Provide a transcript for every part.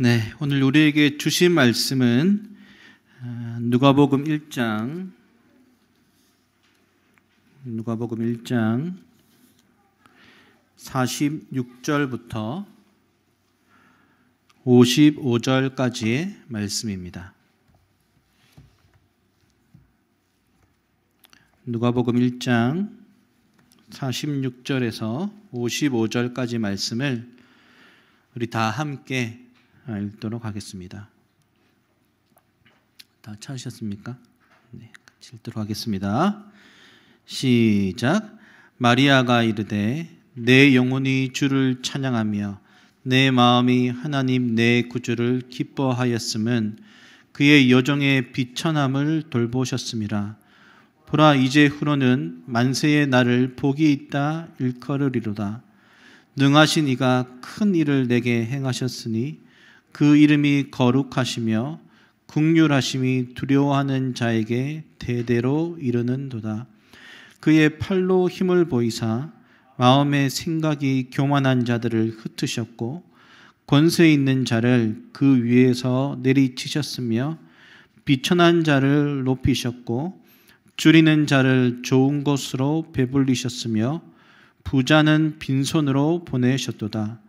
네, 오늘 우리에게 주신 말씀은 어, 누가복음 1장 누가복음 1장 46절부터 55절까지의 말씀입니다. 누가복음 1장 46절에서 55절까지 말씀을 우리 다 함께 아, 읽도록 하겠습니다. 다 찾으셨습니까? 네, 같이 읽도록 하겠습니다. 시작. 마리아가 이르되 내 영혼이 주를 찬양하며 내 마음이 하나님 내 구주를 기뻐하였음은 그의 여정의 비천함을 돌보셨음이라. 보라 이제 후로는 만세의 날을 복이 있다 일컬으리로다. 능하신 이가 큰 일을 내게 행하셨으니 그 이름이 거룩하시며 국률하심이 두려워하는 자에게 대대로 이르는도다. 그의 팔로 힘을 보이사 마음의 생각이 교만한 자들을 흩으셨고 권세 있는 자를 그 위에서 내리치셨으며 비천한 자를 높이셨고 줄이는 자를 좋은 것으로 배불리셨으며 부자는 빈손으로 보내셨도다.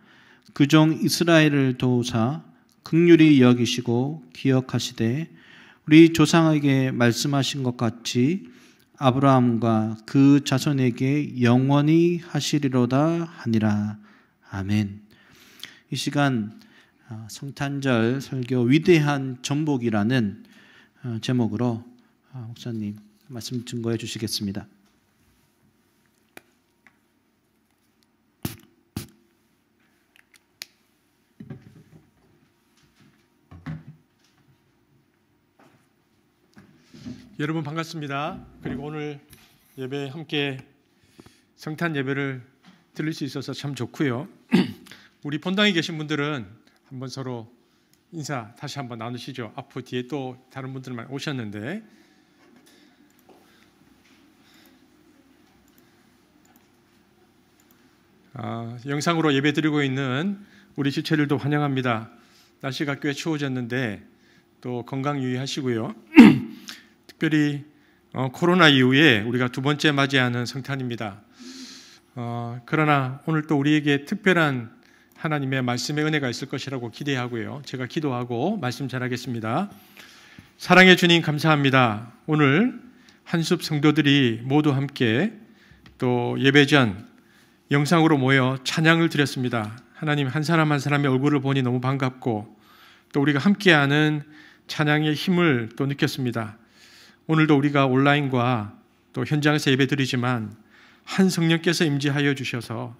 그 종 이스라엘을 도우사 극률이 여기시고 기억하시되 우리 조상에게 말씀하신 것 같이 아브라함과 그 자손에게 영원히 하시리로다 하니라. 아멘. 이 시간 어, 성탄절 설교 위대한 전복이라는 어, 제목으로 어, 목사님 말씀 증거해 주시겠습니다. 여러분 반갑습니다. 그리고 오늘 예배 함께 성탄 예배를 들릴수 있어서 참 좋고요. 우리 본당에 계신 분들은 한번 서로 인사 다시 한번 나누시죠. 앞으로 뒤에 또 다른 분들만 오셨는데 아, 영상으로 예배 드리고 있는 우리 지체들도 환영합니다. 날씨가 꽤 추워졌는데 또 건강 유의하시고요. 특별히 어, 코로나 이후에 우리가 두 번째 맞이하는 성탄입니다. 어, 그러나 오늘 또 우리에게 특별한 하나님의 말씀의 은혜가 있을 것이라고 기대하고요. 제가 기도하고 말씀 전하겠습니다. 사랑의 주님 감사합니다. 오늘 한숲 성도들이 모두 함께 또 예배 전 영상으로 모여 찬양을 드렸습니다. 하나님 한 사람 한 사람의 얼굴을 보니 너무 반갑고 또 우리가 함께하는 찬양의 힘을 또 느꼈습니다. 오늘도 우리가 온라인과 또 현장에서 예배 드리지만 한 성령께서 임재하여 주셔서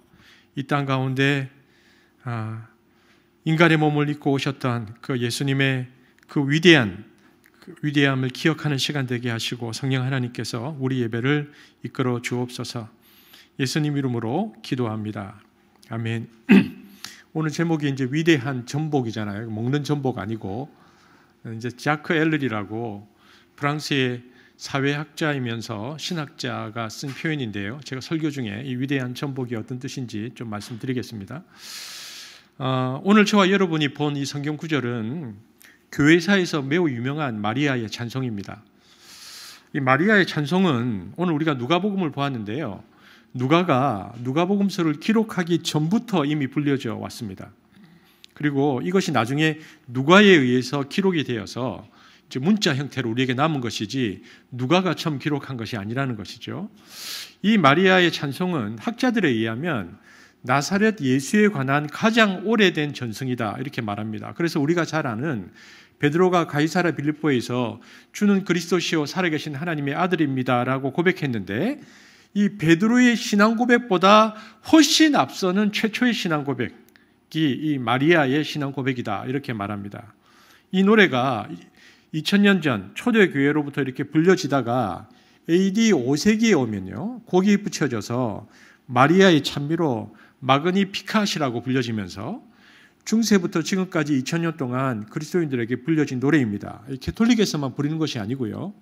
이 땅 가운데 아, 인간의 몸을 입고 오셨던 그 예수님의 그 위대한 그 위대함을 기억하는 시간 되게 하시고 성령 하나님께서 우리 예배를 이끌어 주옵소서. 예수님 이름으로 기도합니다. 아멘. 오늘 제목이 이제 위대한 전복이잖아요. 먹는 전복 아니고 이제 자크 엘리라고 프랑스의 사회학자이면서 신학자가 쓴 표현인데요. 제가 설교 중에 이 위대한 전복이 어떤 뜻인지 좀 말씀드리겠습니다. 어, 오늘 저와 여러분이 본 이 성경 구절은 교회사에서 매우 유명한 마리아의 찬송입니다. 이 마리아의 찬송은 오늘 우리가 누가복음을 보았는데요. 누가가 누가복음서를 기록하기 전부터 이미 불려져 왔습니다. 그리고 이것이 나중에 누가에 의해서 기록이 되어서 문자 형태로 우리에게 남은 것이지 누가가 처음 기록한 것이 아니라는 것이죠. 이 마리아의 찬송은 학자들에 의하면 나사렛 예수에 관한 가장 오래된 전승이다 이렇게 말합니다. 그래서 우리가 잘 아는 베드로가 가이사라 빌립보에서 주는 그리스도시요 살아계신 하나님의 아들입니다라고 고백했는데 이 베드로의 신앙 고백보다 훨씬 앞서는 최초의 신앙 고백이 이 마리아의 신앙 고백이다 이렇게 말합니다. 이 노래가 2000년 전 초대 교회로부터 이렇게 불려지다가 AD 5세기에 오면요. 거기 붙여져서 마리아의 찬미로 마그니피카시라고 불려지면서 중세부터 지금까지 2000년 동안 그리스도인들에게 불려진 노래입니다. 캐톨릭에서만 부리는 것이 아니고요.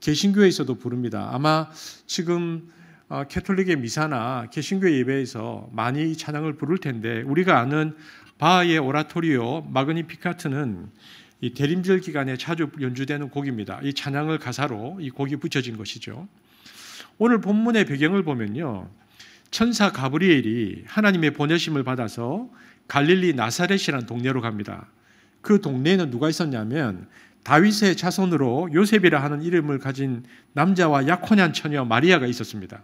개신교에서도 부릅니다. 아마 지금 어, 캐톨릭의 미사나 개신교 예배에서 많이 이 찬양을 부를 텐데 우리가 아는 바하의 오라토리오 마그니피카트는 이 대림절 기간에 자주 연주되는 곡입니다. 이 찬양을 가사로 이 곡이 붙여진 것이죠. 오늘 본문의 배경을 보면요. 천사 가브리엘이 하나님의 보내심을 받아서 갈릴리 나사렛이라는 동네로 갑니다. 그 동네에는 누가 있었냐면 다윗의 자손으로 요셉이라 하는 이름을 가진 남자와 약혼한 처녀 마리아가 있었습니다.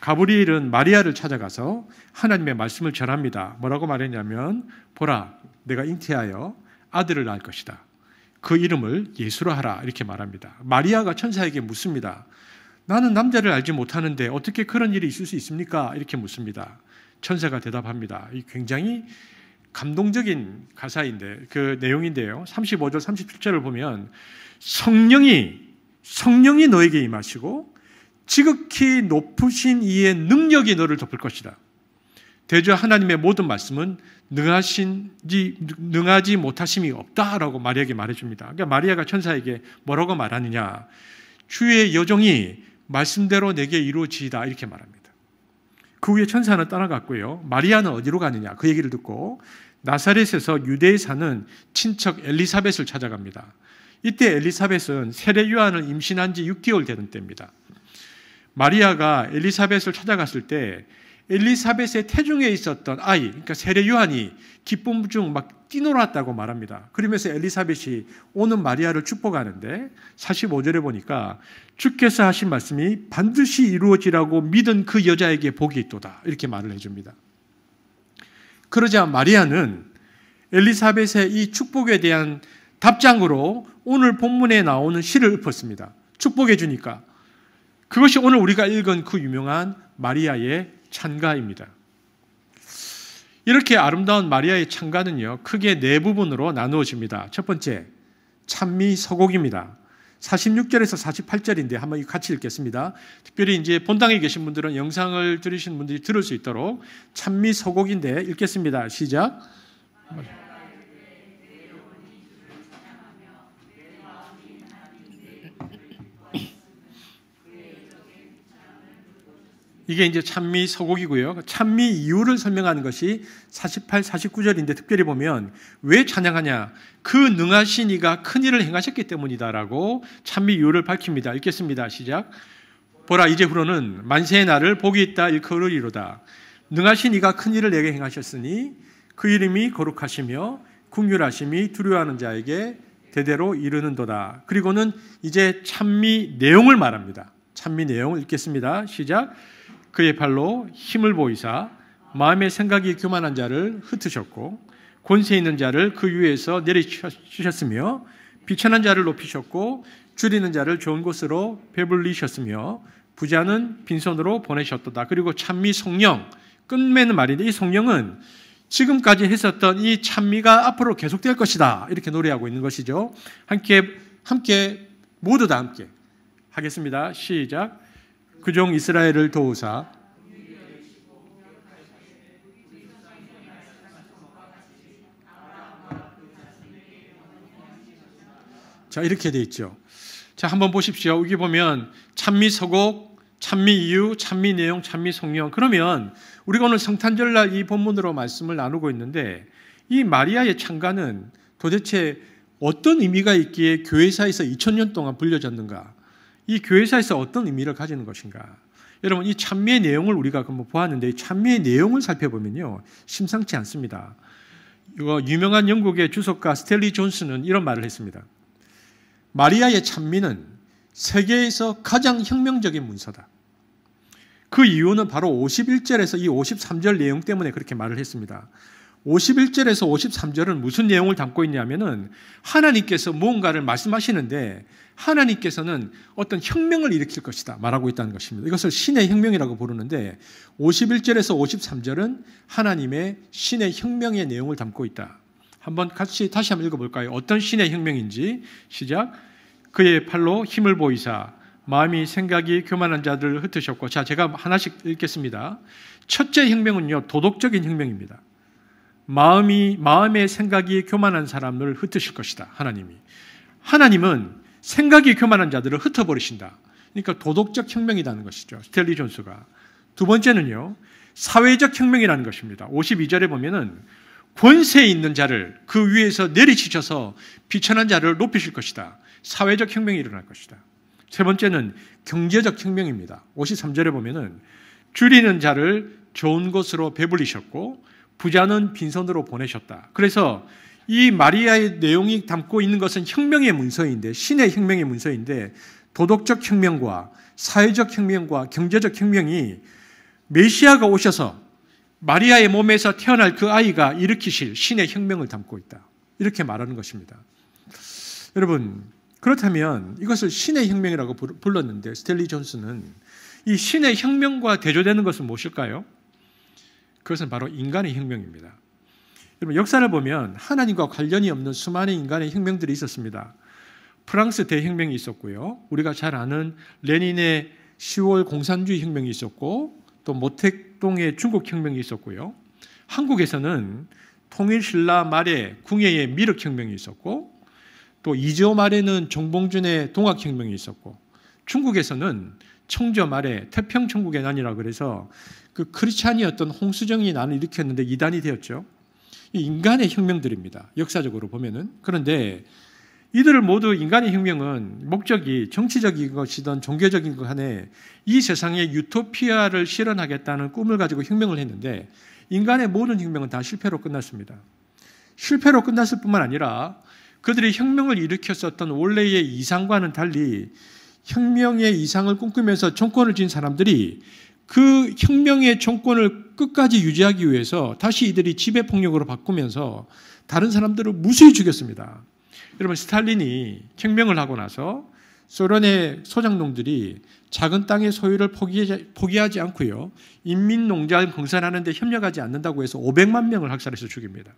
가브리엘은 마리아를 찾아가서 하나님의 말씀을 전합니다. 뭐라고 말했냐면 보라 내가 잉태하여 아들을 낳을 것이다. 그 이름을 예수라 하라 이렇게 말합니다. 마리아가 천사에게 묻습니다. 나는 남자를 알지 못하는데 어떻게 그런 일이 있을 수 있습니까? 이렇게 묻습니다. 천사가 대답합니다. 굉장히 감동적인 가사인데 그 내용인데요. 35절 37절을 보면 성령이 성령이 너에게 임하시고 지극히 높으신 이의 능력이 너를 덮을 것이다. 대저 하나님의 모든 말씀은 능하신지 능하지 못하심이 없다라고 마리아에게 말해줍니다. 그러니까 마리아가 천사에게 뭐라고 말하느냐? 주의 여정이 말씀대로 내게 이루어지다 이렇게 말합니다. 그 후에 천사는 따라갔고요. 마리아는 어디로 가느냐? 그 얘기를 듣고 나사렛에서 유대에 사는 친척 엘리사벳을 찾아갑니다. 이때 엘리사벳은 세례 요한을 임신한 지 6개월 되는 때입니다. 마리아가 엘리사벳을 찾아갔을 때 엘리사벳의 태중에 있었던 아이, 그러니까 세례 요한이 기쁨 중 막 뛰놀았다고 말합니다. 그러면서 엘리사벳이 오는 마리아를 축복하는데 45절에 보니까 주께서 하신 말씀이 반드시 이루어지라고 믿은 그 여자에게 복이 있도다. 이렇게 말을 해줍니다. 그러자 마리아는 엘리사벳의 이 축복에 대한 답장으로 오늘 본문에 나오는 시를 읊었습니다. 축복해 주니까 그것이 오늘 우리가 읽은 그 유명한 마리아의 찬가입니다. 이렇게 아름다운 마리아의 찬가는요, 크게 네 부분으로 나누어집니다. 첫 번째, 찬미 서곡입니다. 46절에서 48절인데 한번 같이 읽겠습니다. 특별히 이제 본당에 계신 분들은 영상을 들으신 분들이 들을 수 있도록 찬미 서곡인데 읽겠습니다. 시작. 이게 이제 찬미 서곡이고요. 찬미 이유를 설명하는 것이 48, 49절인데 특별히 보면 왜 찬양하냐? 그 능하신 이가 큰 일을 행하셨기 때문이다라고 찬미 이유를 밝힙니다. 읽겠습니다. 시작. 보라 이제후로는 만세의 날을 복이 있다 일컬으리로다. 능하신 이가 큰 일을 내게 행하셨으니 그 이름이 거룩하시며 궁휼하심이 두려워하는 자에게 대대로 이르는도다. 그리고는 이제 찬미 내용을 말합니다. 찬미 내용을 읽겠습니다. 시작. 그의 팔로 힘을 보이사 마음의 생각이 교만한 자를 흩으셨고 권세 있는 자를 그 위에서 내리치셨으며 비천한 자를 높이셨고 줄이는 자를 좋은 곳으로 배불리셨으며 부자는 빈손으로 보내셨도다. 그리고 찬미 성령 끝맺는 말인데 이 성령은 지금까지 했었던 이 찬미가 앞으로 계속될 것이다. 이렇게 노래하고 있는 것이죠. 함께 함께 모두 다 함께 하겠습니다. 시작. 그종 이스라엘을 도우사 자 이렇게 돼 있죠. 자 한번 보십시오. 여기 보면 찬미 서곡, 찬미 이유, 찬미 내용, 찬미 성령. 그러면 우리가 오늘 성탄절날 이 본문으로 말씀을 나누고 있는데 이 마리아의 참가는 도대체 어떤 의미가 있기에 교회사에서 2000년 동안 불려졌는가? 이 교회사에서 어떤 의미를 가지는 것인가? 여러분 이 찬미의 내용을 우리가 한번 뭐 보았는데 이 찬미의 내용을 살펴보면요 심상치 않습니다. 이거 유명한 영국의 주석가 스텔리 존스는 이런 말을 했습니다. 마리아의 찬미는 세계에서 가장 혁명적인 문서다. 그 이유는 바로 51절에서 이 53절 내용 때문에 그렇게 말을 했습니다. 51절에서 53절은 무슨 내용을 담고 있냐면은 하나님께서 무언가를 말씀하시는데 하나님께서는 어떤 혁명을 일으킬 것이다 말하고 있다는 것입니다. 이것을 신의 혁명이라고 부르는데 51절에서 53절은 하나님의 신의 혁명의 내용을 담고 있다. 한번 같이 다시 한번 읽어볼까요? 어떤 신의 혁명인지 시작. 그의 팔로 힘을 보이사 마음이 생각이 교만한 자들을 흩으셨고 자 제가 하나씩 읽겠습니다. 첫째 혁명은요 도덕적인 혁명입니다. 마음이 마음의 생각이 교만한 사람을 흩으실 것이다. 하나님이. 하나님은 생각이 교만한 자들을 흩어버리신다. 그러니까 도덕적 혁명이라는 것이죠. 스텔리 존스가. 두 번째는요. 사회적 혁명이라는 것입니다. 52절에 보면은 권세에 있는 자를 그 위에서 내리치셔서 비천한 자를 높이실 것이다. 사회적 혁명이 일어날 것이다. 세 번째는 경제적 혁명입니다. 53절에 보면은 줄이는 자를 좋은 것으로 배불리셨고 부자는 빈손으로 보내셨다. 그래서 이 마리아의 내용이 담고 있는 것은 혁명의 문서인데, 신의 혁명의 문서인데, 도덕적 혁명과 사회적 혁명과 경제적 혁명이 메시아가 오셔서 마리아의 몸에서 태어날 그 아이가 일으키실 신의 혁명을 담고 있다. 이렇게 말하는 것입니다. 여러분, 그렇다면 이것을 신의 혁명이라고 불렀는데 스텔리 존스는 이 신의 혁명과 대조되는 것은 무엇일까요? 그것은 바로 인간의 혁명입니다. 여러분 역사를 보면 하나님과 관련이 없는 수많은 인간의 혁명들이 있었습니다. 프랑스 대혁명이 있었고요. 우리가 잘 아는 레닌의 10월 공산주의 혁명이 있었고 또 모택동의 중국 혁명이 있었고요. 한국에서는 통일신라 말에 궁예의 미륵혁명이 있었고 또 이조 말에는 정봉준의 동학혁명이 있었고 중국에서는 청조 말에 태평천국의 난이라 그래서 그 크리스찬이었던 홍수정이 난을 일으켰는데 이단이 되었죠. 인간의 혁명들입니다. 역사적으로 보면은 그런데 이들 을 모두 인간의 혁명은 목적이 정치적인 것이든 종교적인 것 한에 이 세상에 유토피아를 실현하겠다는 꿈을 가지고 혁명을 했는데 인간의 모든 혁명은 다 실패로 끝났습니다. 실패로 끝났을 뿐만 아니라 그들이 혁명을 일으켰었던 원래의 이상과는 달리 혁명의 이상을 꿈꾸면서 정권을 쥔 사람들이 그 혁명의 정권을 끝까지 유지하기 위해서 다시 이들이 지배 폭력으로 바꾸면서 다른 사람들을 무수히 죽였습니다. 여러분 스탈린이 혁명을 하고 나서 소련의 소장농들이 작은 땅의 소유를 포기하지 않고요. 인민농장 공산하는데 협력하지 않는다고 해서 500만 명을 학살해서 죽입니다.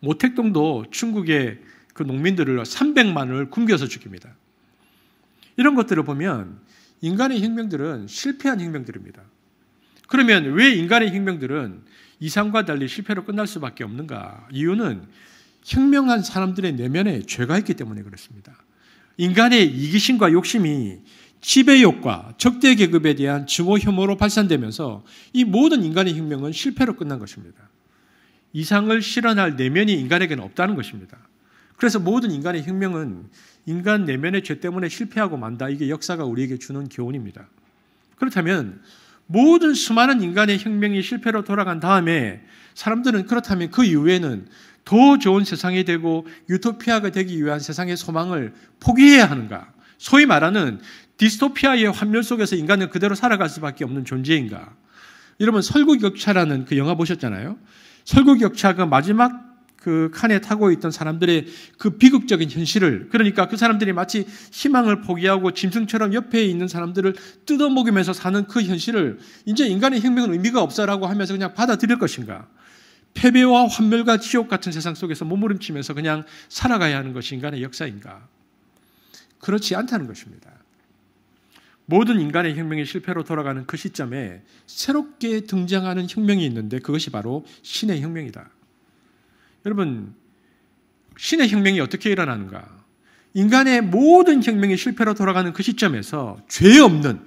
모택동도 중국의 그 농민들을 300만을 굶겨서 죽입니다. 이런 것들을 보면 인간의 혁명들은 실패한 혁명들입니다. 그러면 왜 인간의 혁명들은 이상과 달리 실패로 끝날 수밖에 없는가? 이유는 혁명한 사람들의 내면에 죄가 있기 때문에 그렇습니다. 인간의 이기심과 욕심이 지배욕과 적대 계급에 대한 증오 혐오로 발산되면서 이 모든 인간의 혁명은 실패로 끝난 것입니다. 이상을 실현할 내면이 인간에게는 없다는 것입니다. 그래서 모든 인간의 혁명은 인간 내면의 죄 때문에 실패하고 만다. 이게 역사가 우리에게 주는 교훈입니다. 그렇다면 모든 수많은 인간의 혁명이 실패로 돌아간 다음에 사람들은 그렇다면 그 이후에는 더 좋은 세상이 되고 유토피아가 되기 위한 세상의 소망을 포기해야 하는가? 소위 말하는 디스토피아의 환멸 속에서 인간은 그대로 살아갈 수밖에 없는 존재인가? 여러분 설국역차라는 그 영화 보셨잖아요. 설국역차가 마지막 그 칸에 타고 있던 사람들의 그 비극적인 현실을 그러니까 그 사람들이 마치 희망을 포기하고 짐승처럼 옆에 있는 사람들을 뜯어먹이면서 사는 그 현실을 이제 인간의 혁명은 의미가 없어라고 하면서 그냥 받아들일 것인가? 패배와 환멸과 지옥 같은 세상 속에서 몸부림치면서 그냥 살아가야 하는 것이 인간의 역사인가? 그렇지 않다는 것입니다. 모든 인간의 혁명이 실패로 돌아가는 그 시점에 새롭게 등장하는 혁명이 있는데 그것이 바로 신의 혁명이다. 여러분, 신의 혁명이 어떻게 일어나는가? 인간의 모든 혁명이 실패로 돌아가는 그 시점에서 죄 없는,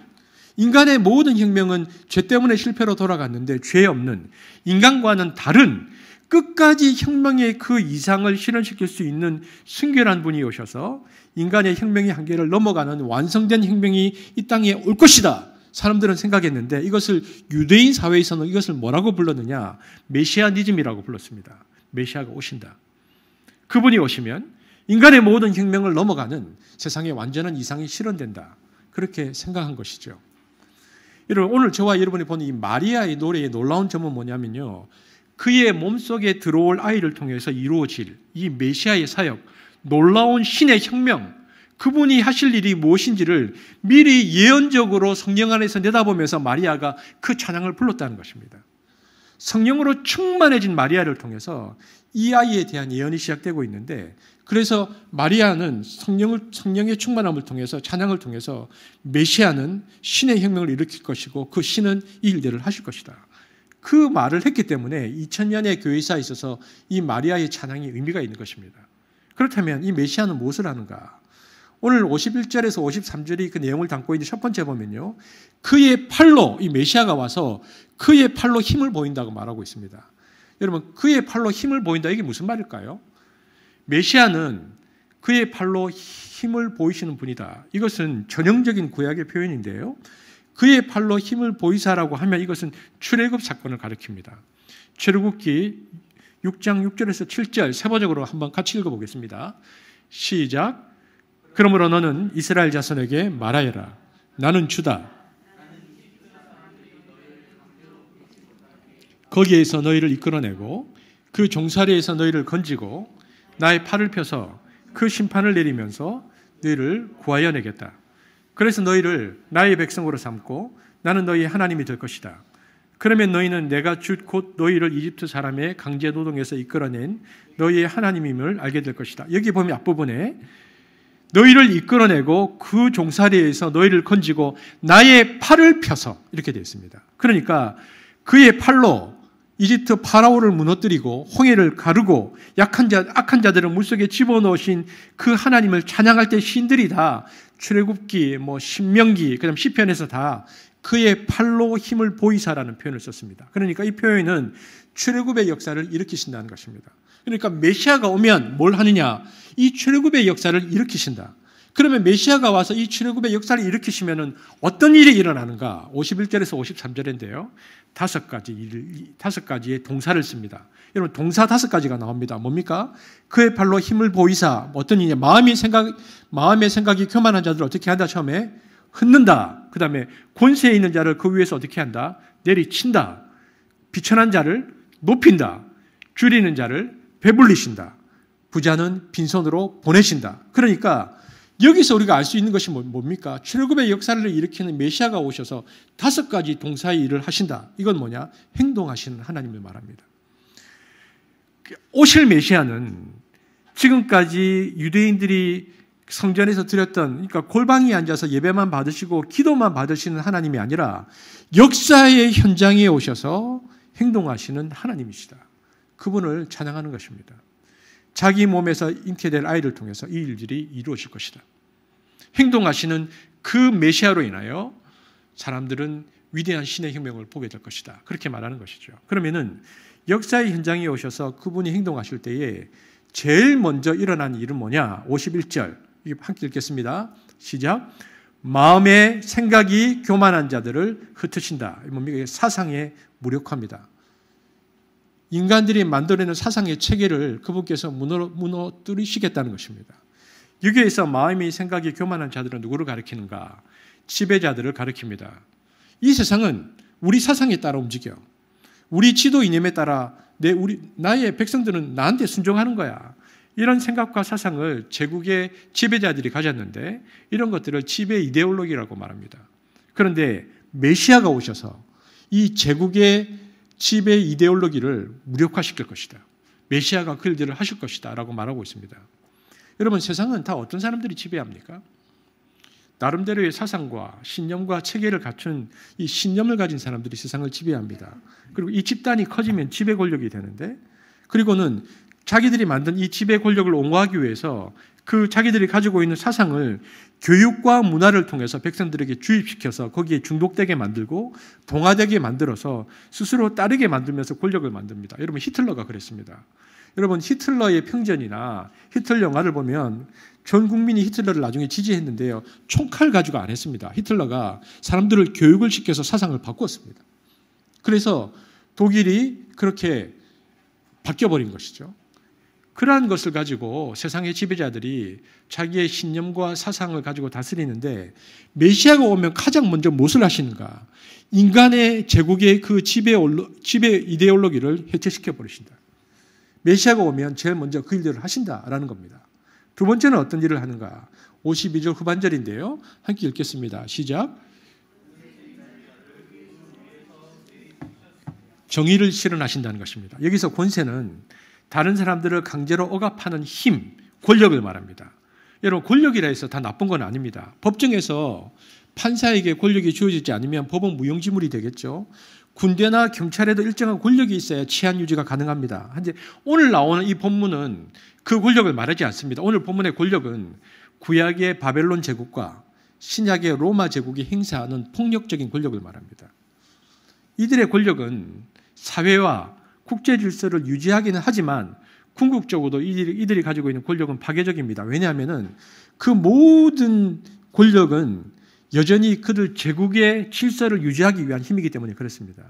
인간의 모든 혁명은 죄 때문에 실패로 돌아갔는데 죄 없는, 인간과는 다른, 끝까지 혁명의 그 이상을 실현시킬 수 있는 승결한 분이 오셔서 인간의 혁명의 한계를 넘어가는 완성된 혁명이 이 땅에 올 것이다. 사람들은 생각했는데 이것을 유대인 사회에서는 이것을 뭐라고 불렀느냐? 메시아니즘이라고 불렀습니다. 메시아가 오신다. 그분이 오시면 인간의 모든 혁명을 넘어가는 세상의 완전한 이상이 실현된다. 그렇게 생각한 것이죠. 여러분, 오늘 저와 여러분이 본이 마리아의 노래의 놀라운 점은 뭐냐면요. 그의 몸속에 들어올 아이를 통해서 이루어질 이 메시아의 사역, 놀라운 신의 혁명, 그분이 하실 일이 무엇인지를 미리 예언적으로 성령 안에서 내다보면서 마리아가 그 찬양을 불렀다는 것입니다. 성령으로 충만해진 마리아를 통해서 이 아이에 대한 예언이 시작되고 있는데 그래서 마리아는 성령을 성령의 충만함을 통해서 찬양을 통해서 메시아는 신의 혁명을 일으킬 것이고 그 신은 이 일들을 하실 것이다. 그 말을 했기 때문에 2000년의 교회사에 있어서 이 마리아의 찬양이 의미가 있는 것입니다. 그렇다면 이 메시아는 무엇을 하는가? 오늘 51절에서 53절이 그 내용을 담고 있는 첫 번째 보면요. 그의 팔로 이 메시아가 와서 그의 팔로 힘을 보인다고 말하고 있습니다. 여러분, 그의 팔로 힘을 보인다 이게 무슨 말일까요? 메시아는 그의 팔로 힘을 보이시는 분이다. 이것은 전형적인 구약의 표현인데요. 그의 팔로 힘을 보이사라고 하면 이것은 출애굽 사건을 가리킵니다. 출애굽기 6장 6절에서 7절 세번적으로 한번 같이 읽어 보겠습니다. 시작 그러므로 너는 이스라엘 자손에게 말하여라. 나는 주다. 거기에서 너희를 이끌어내고 그 종사리에서 너희를 건지고 나의 팔을 펴서 그 심판을 내리면서 너희를 구하여 내겠다. 그래서 너희를 나의 백성으로 삼고 나는 너희의 하나님이 될 것이다. 그러면 너희는 내가 주 곧 너희를 이집트 사람의 강제 노동에서 이끌어낸 너희의 하나님임을 알게 될 것이다. 여기 보면 앞부분에 너희를 이끌어내고 그 종살이에서 너희를 건지고 나의 팔을 펴서 이렇게 되어 있습니다. 그러니까 그의 팔로 이집트 파라오를 무너뜨리고 홍해를 가르고 약한 자, 악한 자들을 물속에 집어넣으신 그 하나님을 찬양할 때 신들이 다 출애굽기, 뭐 신명기, 그다음 시편에서 다 그의 팔로 힘을 보이사라는 표현을 썼습니다. 그러니까 이 표현은 출애굽의 역사를 일으키신다는 것입니다. 그러니까 메시아가 오면 뭘 하느냐? 이 출애굽의 역사를 일으키신다. 그러면 메시아가 와서 이 출애굽의 역사를 일으키시면은 어떤 일이 일어나는가? 51절에서 53절인데요. 다섯 가지 일, 다섯 가지의 동사를 씁니다. 여러분 동사 다섯 가지가 나옵니다. 뭡니까? 그의 팔로 힘을 보이사 어떤 이냐 마음이 생각 마음의 생각이 교만한 자들 어떻게 한다 처음에 흩는다 그다음에 권세에 있는 자를 그 위에서 어떻게 한다? 내리친다. 비천한 자를 높인다. 줄이는 자를 배불리신다. 부자는 빈손으로 보내신다. 그러니까 여기서 우리가 알 수 있는 것이 뭐, 뭡니까? 출급의 역사를 일으키는 메시아가 오셔서 다섯 가지 동사의 일을 하신다. 이건 뭐냐? 행동하시는 하나님을 말합니다. 그 오실 메시아는 지금까지 유대인들이 성전에서 드렸던 그러니까 골방에 앉아서 예배만 받으시고 기도만 받으시는 하나님이 아니라 역사의 현장에 오셔서 행동하시는 하나님이시다. 그분을 찬양하는 것입니다. 자기 몸에서 잉태될 아이를 통해서 이 일들이 이루어질 것이다. 행동하시는 그 메시아로 인하여 사람들은 위대한 신의 혁명을 보게 될 것이다. 그렇게 말하는 것이죠. 그러면은 역사의 현장에 오셔서 그분이 행동하실 때에 제일 먼저 일어난 일은 뭐냐? 51절. 함께 읽겠습니다. 시작. 마음의 생각이 교만한 자들을 흩으신다. 뭡니까? 사상에 무력합니다. 인간들이 만들어내는 사상의 체계를 그분께서 무너, 무너뜨리시겠다는 것입니다. 여기에서 마음이 생각이 교만한 자들은 누구를 가리키는가? 지배자들을 가리킵니다. 이 세상은 우리 사상에 따라 움직여. 우리 지도 이념에 따라 내 우리 나의 백성들은 나한테 순종하는 거야. 이런 생각과 사상을 제국의 지배자들이 가졌는데 이런 것들을 지배 이데올로기라고 말합니다. 그런데 메시아가 오셔서 이 제국의 지배 이데올로기를 무력화시킬 것이다. 메시아가 그 일들을 하실 것이다. 라고 말하고 있습니다. 여러분, 세상은 다 어떤 사람들이 지배합니까? 나름대로의 사상과 신념과 체계를 갖춘 이 신념을 가진 사람들이 세상을 지배합니다. 그리고 이 집단이 커지면 지배 권력이 되는데, 그리고는 자기들이 만든 이 지배 권력을 옹호하기 위해서 그 자기들이 가지고 있는 사상을 교육과 문화를 통해서 백성들에게 주입시켜서 거기에 중독되게 만들고 동화되게 만들어서 스스로 따르게 만들면서 권력을 만듭니다. 여러분 히틀러가 그랬습니다. 여러분 히틀러의 평전이나 히틀러 영화를 보면 전 국민이 히틀러를 나중에 지지했는데요. 총칼 가지고 안 했습니다. 히틀러가 사람들을 교육을 시켜서 사상을 바꿨습니다 그래서 독일이 그렇게 바뀌어버린 것이죠. 그러한 것을 가지고 세상의 지배자들이 자기의 신념과 사상을 가지고 다스리는데 메시아가 오면 가장 먼저 무엇을 하시는가? 인간의 제국의 그 지배, 올로, 지배 이데올로기를 해체시켜 버리신다. 메시아가 오면 제일 먼저 그 일들을 하신다라는 겁니다. 두 번째는 어떤 일을 하는가? 52절 후반절인데요. 함께 읽겠습니다. 시작. 정의를 실현하신다는 것입니다. 여기서 권세는 다른 사람들을 강제로 억압하는 힘, 권력을 말합니다. 여러분, 권력이라 해서 다 나쁜 건 아닙니다. 법정에서 판사에게 권력이 주어지지 않으면 법은 무용지물이 되겠죠. 군대나 경찰에도 일정한 권력이 있어야 치안 유지가 가능합니다. 한데 오늘 나오는 이 본문은 그 권력을 말하지 않습니다. 오늘 본문의 권력은 구약의 바벨론 제국과 신약의 로마 제국이 행사하는 폭력적인 권력을 말합니다. 이들의 권력은 사회와 국제 질서를 유지하기는 하지만 궁극적으로 이들이, 이들이 가지고 있는 권력은 파괴적입니다. 왜냐하면그 모든 권력은 여전히 그들 제국의 질서를 유지하기 위한 힘이기 때문에 그렇습니다.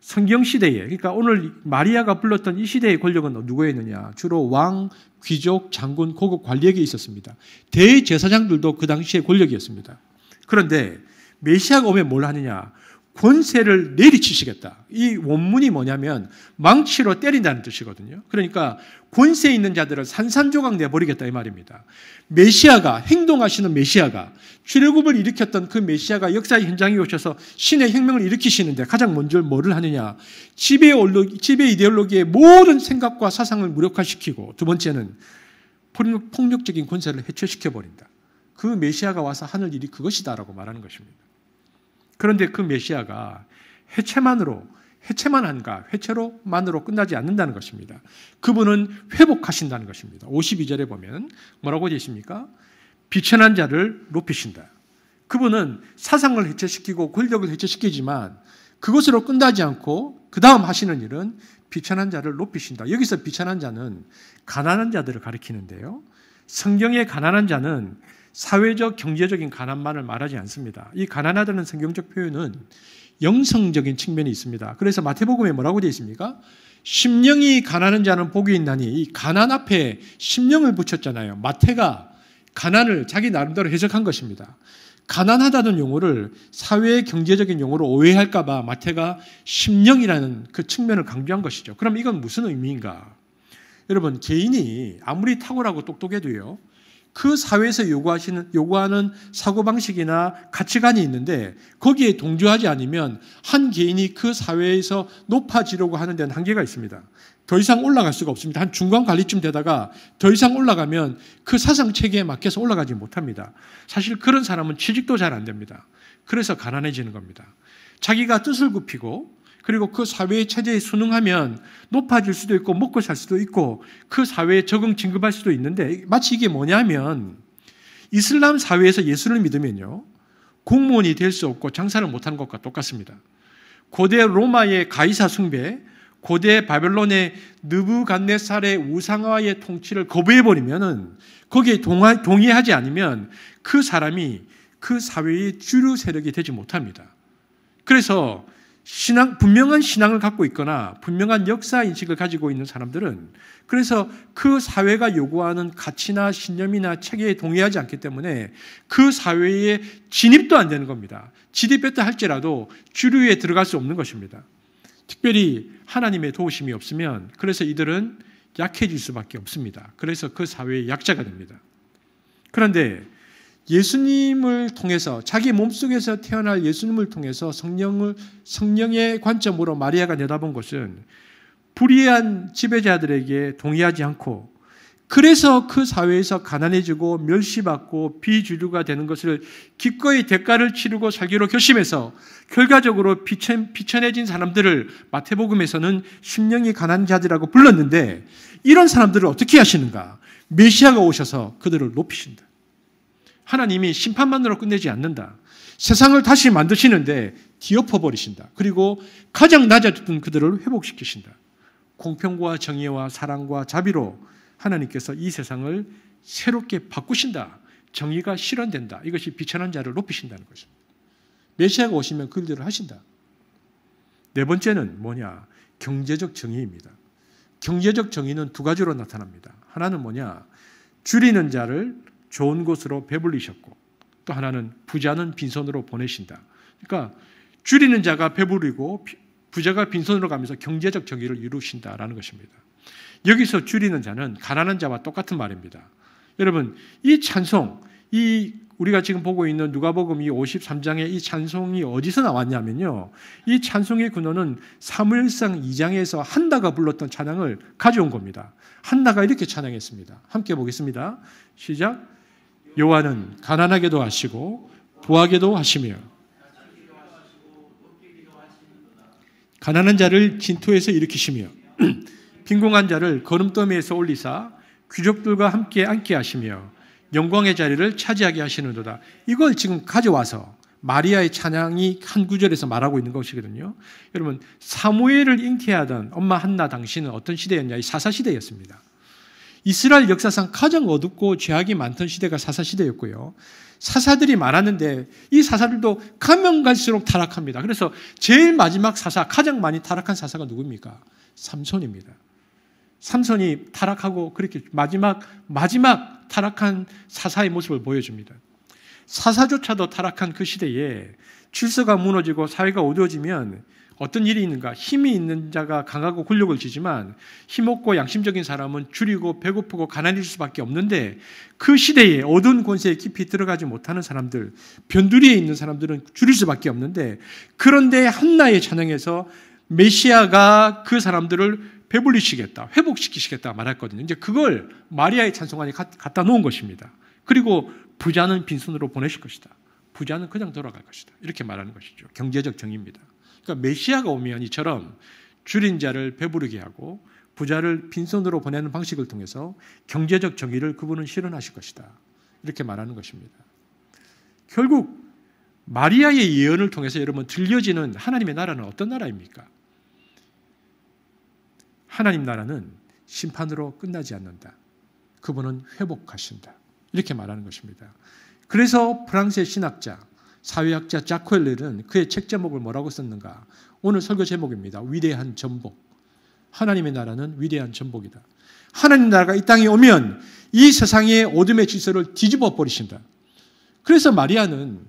성경 시대에 그러니까 오늘 마리아가 불렀던 이 시대의 권력은 누구였느냐 주로 왕, 귀족, 장군, 고급 관리에게 있었습니다. 대제사장들도 그 당시의 권력이었습니다. 그런데 메시아가 오면 뭘 하느냐? 권세를 내리치시겠다. 이 원문이 뭐냐면 망치로 때린다는 뜻이거든요. 그러니까 권세 있는 자들을 산산조각 내버리겠다 이 말입니다. 메시아가 행동하시는 메시아가 출애굽을 일으켰던 그 메시아가 역사의 현장에 오셔서 신의 혁명을 일으키시는데 가장 먼저 뭐를 하느냐? 지배 지배 이데올로기의 모든 생각과 사상을 무력화시키고 두 번째는 폭력적인 권세를 해체시켜 버린다. 그 메시아가 와서 하늘 일이 그것이다라고 말하는 것입니다. 그런데 그 메시아가 해체만으로 해체만 한가 해체로만으로 끝나지 않는다는 것입니다. 그분은 회복하신다는 것입니다. 52절에 보면 뭐라고 되십니까 비천한 자를 높이신다. 그분은 사상을 해체시키고 권력을 해체시키지만 그것으로 끝나지 않고 그 다음 하시는 일은 비천한 자를 높이신다. 여기서 비천한 자는 가난한 자들을 가리키는데요. 성경의 가난한 자는 사회적 경제적인 가난만을 말하지 않습니다. 이 가난하다는 성경적 표현은 영성적인 측면이 있습니다. 그래서 마태복음에 뭐라고 되어 있습니까? 심령이 가난한 자는 복이 있나니 이 가난 앞에 심령을 붙였잖아요. 마태가 가난을 자기 나름대로 해석한 것입니다. 가난하다는 용어를 사회 경제적인 용어로 오해할까봐 마태가 심령이라는 그 측면을 강조한 것이죠. 그럼 이건 무슨 의미인가? 여러분 개인이 아무리 탁월하고 똑똑해도요 그 사회에서 요구하시는, 요구하는 사고방식이나 가치관이 있는데 거기에 동조하지 않으면 한 개인이 그 사회에서 높아지려고 하는 데는 한계가 있습니다. 더 이상 올라갈 수가 없습니다. 한 중간 관리쯤 되다가 더 이상 올라가면 그 사상 체계에 맡겨서 올라가지 못합니다. 사실 그런 사람은 취직도 잘 안 됩니다. 그래서 가난해지는 겁니다. 자기가 뜻을 굽히고 그리고 그 사회의 체제에 순응하면 높아질 수도 있고 먹고 살 수도 있고 그 사회에 적응 진급할 수도 있는데 마치 이게 뭐냐면 이슬람 사회에서 예수를 믿으면요. 공무원이 될 수 없고 장사를 못하는 것과 똑같습니다. 고대 로마의 가이사 숭배, 고대 바벨론의 느부갓네살의 우상화의 통치를 거부해버리면은 거기에 동하, 동의하지 않으면 그 사람이 그 사회의 주류 세력이 되지 못합니다. 그래서 신앙, 분명한 신앙을 갖고 있거나 분명한 역사 인식을 가지고 있는 사람들은 그래서 그 사회가 요구하는 가치나 신념이나 체계에 동의하지 않기 때문에 그 사회에 진입도 안 되는 겁니다. 지디베트 할지라도 주류에 들어갈 수 없는 것입니다. 특별히 하나님의 도우심이 없으면 그래서 이들은 약해질 수밖에 없습니다. 그래서 그 사회의 약자가 됩니다. 그런데 예수님을 통해서 자기 몸속에서 태어날 예수님을 통해서 성령을 성령의 관점으로 마리아가 내다본 것은 불의한 지배자들에게 동의하지 않고 그래서 그 사회에서 가난해지고 멸시받고 비주류가 되는 것을 기꺼이 대가를 치르고 살기로 결심해서 결과적으로 비천, 비천해진 사람들을 마태복음에서는 심령이 가난 자들이라고 불렀는데 이런 사람들을 어떻게 하시는가? 메시아가 오셔서 그들을 높이신다. 하나님이 심판만으로 끝내지 않는다. 세상을 다시 만드시는데 뒤엎어버리신다. 그리고 가장 낮아졌던 그들을 회복시키신다. 공평과 정의와 사랑과 자비로 하나님께서 이 세상을 새롭게 바꾸신다. 정의가 실현된다. 이것이 비천한 자를 높이신다는 것입니다. 메시아가 오시면 그 일들을 하신다. 네 번째는 뭐냐? 경제적 정의입니다. 경제적 정의는 두 가지로 나타납니다. 하나는 뭐냐? 줄이는 자를 좋은 곳으로 배불리셨고 또 하나는 부자는 빈손으로 보내신다. 그러니까 줄이는 자가 배부르고 부자가 빈손으로 가면서 경제적 정의를 이루신다라는 것입니다. 여기서 줄이는 자는 가난한 자와 똑같은 말입니다. 여러분, 이 찬송, 이 우리가 지금 보고 있는 누가복음 이 53장의 이 찬송이 어디서 나왔냐면요. 이 찬송의 근원은 사무엘상 2장에서 한나가 불렀던 찬양을 가져온 겁니다. 한나가 이렇게 찬양했습니다. 함께 보겠습니다. 시작. 요한은 가난하게도 하시고 부하게도 하시며 가난한 자를 진토에서 일으키시며 빈궁한 자를 거름더미에서 올리사 귀족들과 함께 앉게 하시며 영광의 자리를 차지하게 하시는도다. 이걸 지금 가져와서 마리아의 찬양이 한 구절에서 말하고 있는 것이거든요. 여러분 사무엘을 잉태하던 엄마 한나 당신은 어떤 시대였냐? 이 사사 시대였습니다. 이스라엘 역사상 가장 어둡고 죄악이 많던 시대가 사사 시대였고요. 사사들이 많았는데 이 사사들도 가면 갈수록 타락합니다. 그래서 제일 마지막 사사, 가장 많이 타락한 사사가 누굽니까 삼손입니다. 삼손이 타락하고 그렇게 마지막 마지막 타락한 사사의 모습을 보여줍니다. 사사조차도 타락한 그 시대에 출서가 무너지고 사회가 어두워지면 어떤 일이 있는가? 힘이 있는 자가 강하고 권력을 지지만 힘없고 양심적인 사람은 줄이고 배고프고 가난해질 수밖에 없는데 그 시대에 어두운 권세에 깊이 들어가지 못하는 사람들, 변두리에 있는 사람들은 줄일 수밖에 없는데 그런데 한나의 찬양에서 메시아가 그 사람들을 배불리시겠다, 회복시키시겠다 말했거든요. 이제 그걸 마리아의 찬송안에 갖다 놓은 것입니다. 그리고 부자는 빈손으로 보내실 것이다. 부자는 그냥 돌아갈 것이다. 이렇게 말하는 것이죠. 경제적 정의입니다. 그러니까 메시아가 오면 이처럼 줄인 자를 배부르게 하고 부자를 빈손으로 보내는 방식을 통해서 경제적 정의를 그분은 실현하실 것이다. 이렇게 말하는 것입니다. 결국 마리아의 예언을 통해서 여러분 들려지는 하나님의 나라는 어떤 나라입니까? 하나님 나라는 심판으로 끝나지 않는다. 그분은 회복하신다. 이렇게 말하는 것입니다. 그래서 프랑스의 신학자 사회학자 자코엘렐은 그의 책 제목을 뭐라고 썼는가? 오늘 설교 제목입니다. 위대한 전복. 하나님의 나라는 위대한 전복이다. 하나님 나라가 이 땅에 오면 이 세상의 어둠의 질서를 뒤집어 버리신다. 그래서 마리아는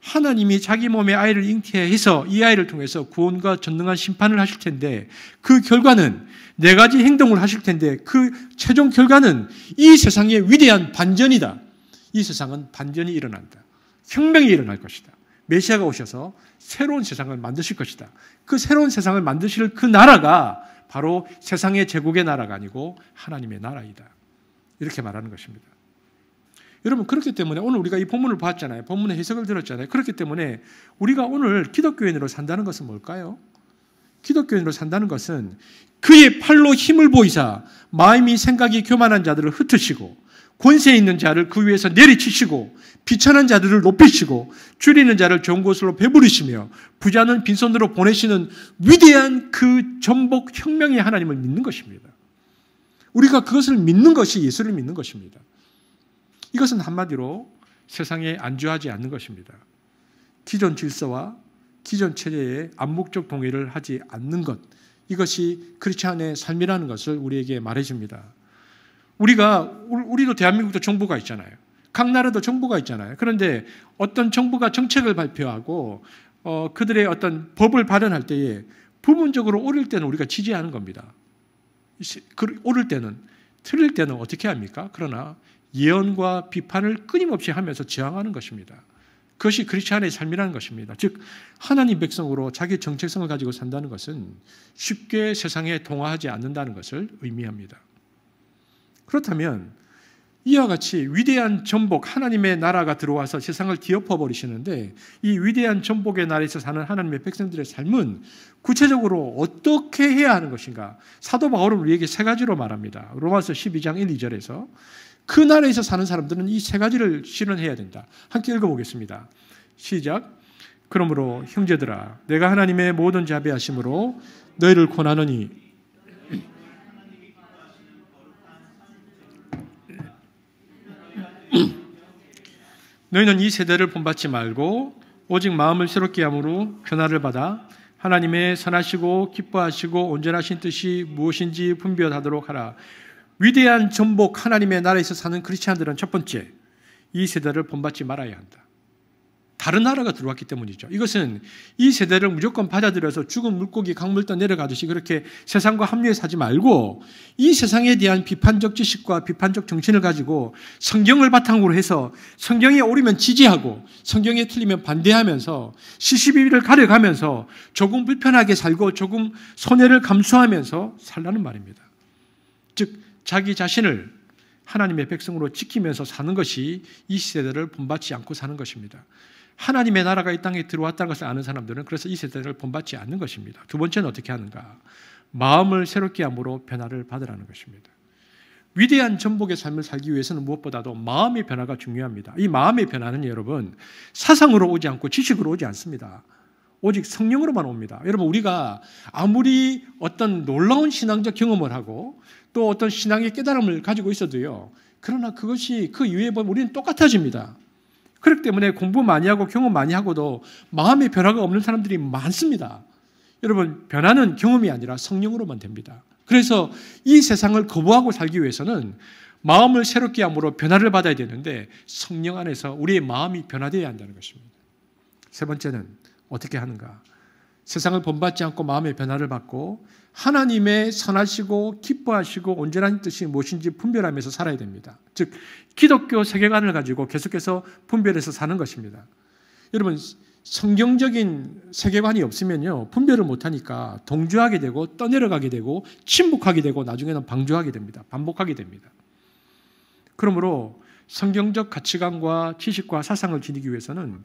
하나님이 자기 몸에 아이를 잉태해서 이 아이를 통해서 구원과 전능한 심판을 하실 텐데 그 결과는 네 가지 행동을 하실 텐데 그 최종 결과는 이 세상의 위대한 반전이다. 이 세상은 반전이 일어난다. 혁명이 일어날 것이다. 메시아가 오셔서 새로운 세상을 만드실 것이다. 그 새로운 세상을 만드실 그 나라가 바로 세상의 제국의 나라가 아니고 하나님의 나라이다. 이렇게 말하는 것입니다. 여러분 그렇기 때문에 오늘 우리가 이 본문을 봤잖아요. 본문의 해석을 들었잖아요. 그렇기 때문에 우리가 오늘 기독교인으로 산다는 것은 뭘까요? 기독교인으로 산다는 것은 그의 팔로 힘을 보이사 마음이 생각이 교만한 자들을 흩으시고 권세 있는 자를 그 위에서 내리치시고 비천한 자들을 높이시고 줄이는 자를 좋은 곳으로 배부르시며 부자는 빈손으로 보내시는 위대한 그 전복 혁명의 하나님을 믿는 것입니다. 우리가 그것을 믿는 것이 예수를 믿는 것입니다. 이것은 한마디로 세상에 안주하지 않는 것입니다. 기존 질서와 기존 체제에 암묵적 동의를 하지 않는 것, 이것이 크리스찬의 삶이라는 것을 우리에게 말해줍니다. 우리가 우리도 대한민국도 정부가 있잖아요. 각 나라도 정부가 있잖아요. 그런데 어떤 정부가 정책을 발표하고 어, 그들의 어떤 법을 발언할 때에 부분적으로 오를 때는 우리가 지지하는 겁니다. 그, 오를 때는 틀릴 때는 어떻게 합니까? 그러나 예언과 비판을 끊임없이 하면서 저항하는 것입니다. 그것이 크리스천의 삶이라는 것입니다. 즉 하나님 백성으로 자기 정체성을 가지고 산다는 것은 쉽게 세상에 동화하지 않는다는 것을 의미합니다. 그렇다면 이와 같이 위대한 전복 하나님의 나라가 들어와서 세상을 뒤엎어 버리시는데 이 위대한 전복의 나라에서 사는 하나님의 백성들의 삶은 구체적으로 어떻게 해야 하는 것인가? 사도 바울은 우리에게 세 가지로 말합니다. 로마서 12장 1, 2절에서 그 나라에서 사는 사람들은 이 세 가지를 실현해야 된다. 함께 읽어보겠습니다. 시작. 그러므로 형제들아, 내가 하나님의 모든 자비하심으로 너희를 권하노니 너희는 이 세대를 본받지 말고 오직 마음을 새롭게 함으로 변화를 받아 하나님의 선하시고 기뻐하시고 온전하신 뜻이 무엇인지 분별하도록 하라. 위대한 전복 하나님의 나라에서 사는 크리스천들은 첫 번째 이 세대를 본받지 말아야 한다. 다른 나라가 들어왔기 때문이죠. 이것은 이 세대를 무조건 받아들여서 죽은 물고기 강물 떠 내려가듯이 그렇게 세상과 합류해사지 말고 이 세상에 대한 비판적 지식과 비판적 정신을 가지고 성경을 바탕으로 해서 성경에 오르면 지지하고 성경에 틀리면 반대하면서 시시비비를 가려가면서 조금 불편하게 살고 조금 손해를 감수하면서 살라는 말입니다. 즉 자기 자신을 하나님의 백성으로 지키면서 사는 것이 이 세대를 본받지 않고 사는 것입니다. 하나님의 나라가 이 땅에 들어왔다는 것을 아는 사람들은 그래서 이 세대를 본받지 않는 것입니다. 두 번째는 어떻게 하는가? 마음을 새롭게 함으로 변화를 받으라는 것입니다. 위대한 전복의 삶을 살기 위해서는 무엇보다도 마음의 변화가 중요합니다. 이 마음의 변화는 여러분 사상으로 오지 않고 지식으로 오지 않습니다. 오직 성령으로만 옵니다. 여러분, 우리가 아무리 어떤 놀라운 신앙적 경험을 하고 또 어떤 신앙의 깨달음을 가지고 있어도요. 그러나 그것이 그 이후에 보면 우리는 똑같아집니다. 그렇기 때문에 공부 많이 하고 경험 많이 하고도 마음의 변화가 없는 사람들이 많습니다. 여러분, 변화는 경험이 아니라 성령으로만 됩니다. 그래서 이 세상을 거부하고 살기 위해서는 마음을 새롭게 함으로 변화를 받아야 되는데 성령 안에서 우리의 마음이 변화되어야 한다는 것입니다. 세 번째는 어떻게 하는가? 세상을 본받지 않고 마음의 변화를 받고 하나님의 선하시고 기뻐하시고 온전한 뜻이 무엇인지 분별하면서 살아야 됩니다. 즉 기독교 세계관을 가지고 계속해서 분별해서 사는 것입니다. 여러분 성경적인 세계관이 없으면요 분별을 못하니까 동조하게 되고 떠내려가게 되고 침묵하게 되고 나중에는 방조하게 됩니다. 반복하게 됩니다. 그러므로 성경적 가치관과 지식과 사상을 지니기 위해서는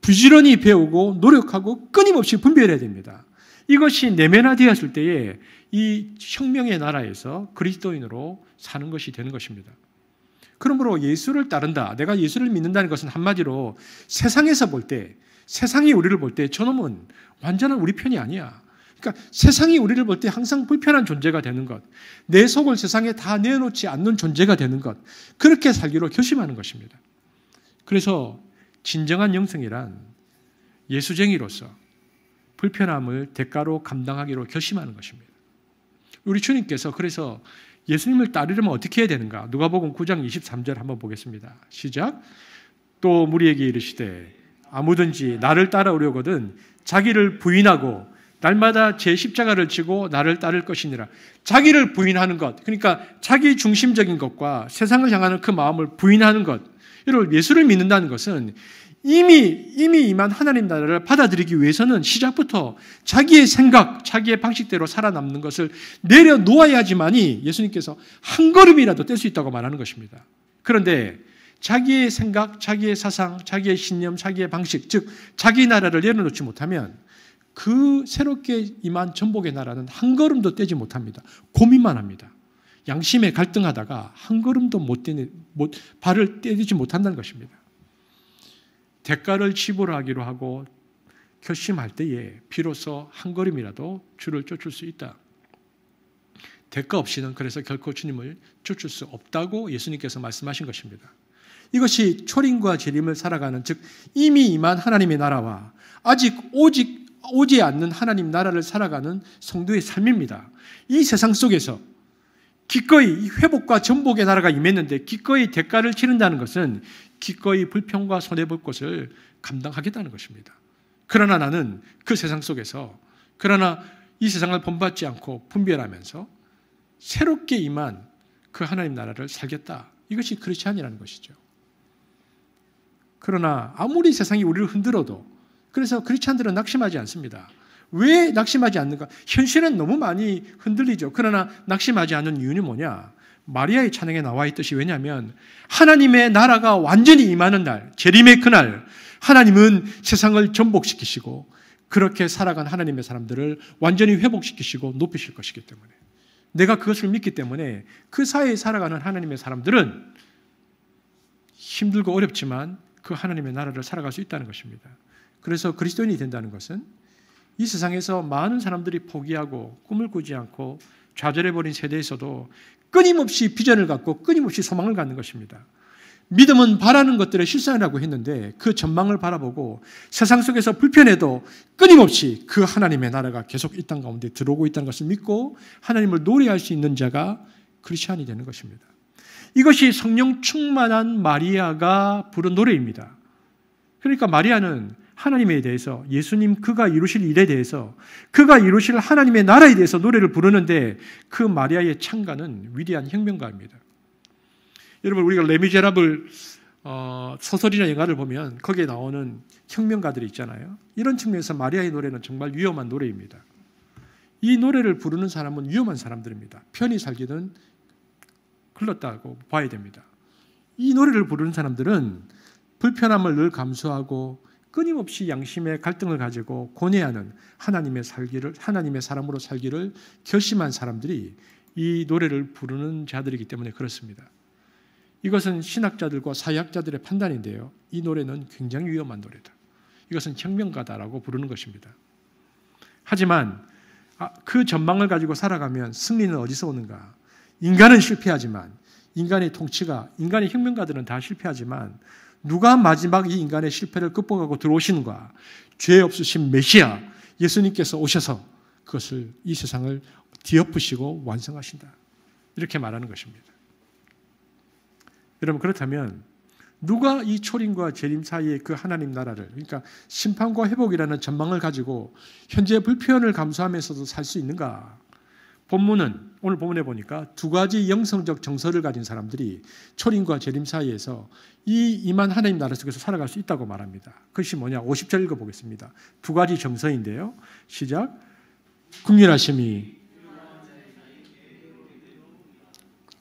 부지런히 배우고 노력하고 끊임없이 분별해야 됩니다. 이것이 내면화되었을 때에 이 혁명의 나라에서 그리스도인으로 사는 것이 되는 것입니다. 그러므로 예수를 따른다, 내가 예수를 믿는다는 것은 한마디로 세상에서 볼 때, 세상이 우리를 볼 때 저놈은 완전한 우리 편이 아니야. 그러니까 세상이 우리를 볼 때 항상 불편한 존재가 되는 것, 내 속을 세상에 다 내놓지 않는 존재가 되는 것, 그렇게 살기로 결심하는 것입니다. 그래서 진정한 영성이란 예수쟁이로서 불편함을 대가로 감당하기로 결심하는 것입니다. 우리 주님께서 그래서 예수님을 따르려면 어떻게 해야 되는가? 누가복음 9장 23절 한번 보겠습니다. 시작. 또 무리에게 이르시되 아무든지 나를 따라오려거든 자기를 부인하고 날마다 제 십자가를 지고 나를 따를 것이니라. 자기를 부인하는 것. 그러니까 자기 중심적인 것과 세상을 향하는 그 마음을 부인하는 것. 여러분, 예수를 믿는다는 것은 이미, 이미 임한 하나님 나라를 받아들이기 위해서는 시작부터 자기의 생각, 자기의 방식대로 살아남는 것을 내려놓아야지만이 예수님께서 한 걸음이라도 뗄 수 있다고 말하는 것입니다. 그런데 자기의 생각, 자기의 사상, 자기의 신념, 자기의 방식, 즉, 자기 나라를 내려놓지 못하면 그 새롭게 임한 전복의 나라는 한 걸음도 떼지 못합니다. 고민만 합니다. 양심에 갈등하다가 한 걸음도 못떼 못, 발을 떼지 못한다는 것입니다. 대가를 지불하기로 하고 결심할 때에 비로소 한 걸음이라도 주를 쫓을 수 있다. 대가 없이는 그래서 결코 주님을 쫓을 수 없다고 예수님께서 말씀하신 것입니다. 이것이 초림과 재림을 살아가는 즉 이미 임한 하나님의 나라와 아직 오직 오지 않는 하나님 나라를 살아가는 성도의 삶입니다. 이 세상 속에서 기꺼이 회복과 전복의 나라가 임했는데 기꺼이 대가를 치른다는 것은 기꺼이 불평과 손해볼 것을 감당하겠다는 것입니다. 그러나 나는 그 세상 속에서 그러나 이 세상을 본받지 않고 분별하면서 새롭게 임한 그 하나님 나라를 살겠다. 이것이 크리스찬이라는 것이죠. 그러나 아무리 세상이 우리를 흔들어도 그래서 크리스찬들은 낙심하지 않습니다. 왜 낙심하지 않는가? 현실은 너무 많이 흔들리죠. 그러나 낙심하지 않는 이유는 뭐냐? 마리아의 찬양에 나와 있듯이 왜냐하면 하나님의 나라가 완전히 임하는 날, 재림의 그날, 하나님은 세상을 전복시키시고 그렇게 살아간 하나님의 사람들을 완전히 회복시키시고 높이실 것이기 때문에 내가 그것을 믿기 때문에 그 사이에 살아가는 하나님의 사람들은 힘들고 어렵지만 그 하나님의 나라를 살아갈 수 있다는 것입니다. 그래서 그리스도인이 된다는 것은 이 세상에서 많은 사람들이 포기하고 꿈을 꾸지 않고 좌절해버린 세대에서도 끊임없이 비전을 갖고 끊임없이 소망을 갖는 것입니다. 믿음은 바라는 것들의 실상이라고 했는데 그 전망을 바라보고 세상 속에서 불편해도 끊임없이 그 하나님의 나라가 계속 이 땅 가운데 들어오고 있다는 것을 믿고 하나님을 노래할 수 있는 자가 크리스천이 되는 것입니다. 이것이 성령 충만한 마리아가 부른 노래입니다. 그러니까 마리아는 하나님에 대해서 예수님 그가 이루실 일에 대해서 그가 이루실 하나님의 나라에 대해서 노래를 부르는데 그 마리아의 창가는 위대한 혁명가입니다. 여러분 우리가 레미제라블 어, 소설이나 영화를 보면 거기에 나오는 혁명가들이 있잖아요. 이런 측면에서 마리아의 노래는 정말 위험한 노래입니다. 이 노래를 부르는 사람은 위험한 사람들입니다. 편히 살기는 글렀다고 봐야 됩니다. 이 노래를 부르는 사람들은 불편함을 늘 감수하고 끊임없이 양심의 갈등을 가지고 고뇌하는 하나님의 살기를 하나님의 사람으로 살기를 결심한 사람들이 이 노래를 부르는 자들이기 때문에 그렇습니다. 이것은 신학자들과 사회학자들의 판단인데요. 이 노래는 굉장히 위험한 노래다. 이것은 혁명가다라고 부르는 것입니다. 하지만 아, 그 전망을 가지고 살아가면 승리는 어디서 오는가? 인간은 실패하지만 인간의 통치가 인간의 혁명가들은 다 실패하지만 누가 마지막 이 인간의 실패를 극복하고 들어오시는가? 죄 없으신 메시아 예수님께서 오셔서 그것을 이 세상을 뒤엎으시고 완성하신다. 이렇게 말하는 것입니다. 여러분 그렇다면 누가 이 초림과 재림 사이에 그 하나님 나라를 그러니까 심판과 회복이라는 전망을 가지고 현재 불편을 감수하면서도 살 수 있는가? 본문은 오늘 본문에 보니까 두 가지 영성적 정서를 가진 사람들이 초림과 재림 사이에서 이 이만 하나님 나라 속에서 살아갈 수 있다고 말합니다. 그것이 뭐냐? 50절 읽어보겠습니다. 두 가지 정서인데요. 시작. 국률하심이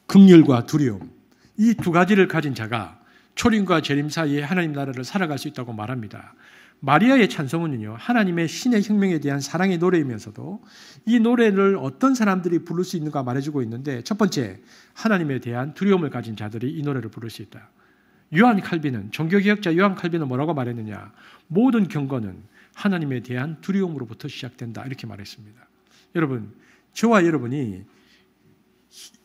극률과 두려움. 이 두 가지를 가진 자가 초림과 재림 사이에 하나님 나라를 살아갈 수 있다고 말합니다. 마리아의 찬송은요, 하나님의 신의 혁명에 대한 사랑의 노래이면서도 이 노래를 어떤 사람들이 부를 수 있는가 말해주고 있는데, 첫 번째, 하나님에 대한 두려움을 가진 자들이 이 노래를 부를 수 있다. 요한 칼빈은, 종교개혁자 요한 칼빈은 뭐라고 말했느냐? 모든 경건은 하나님에 대한 두려움으로부터 시작된다. 이렇게 말했습니다. 여러분, 저와 여러분이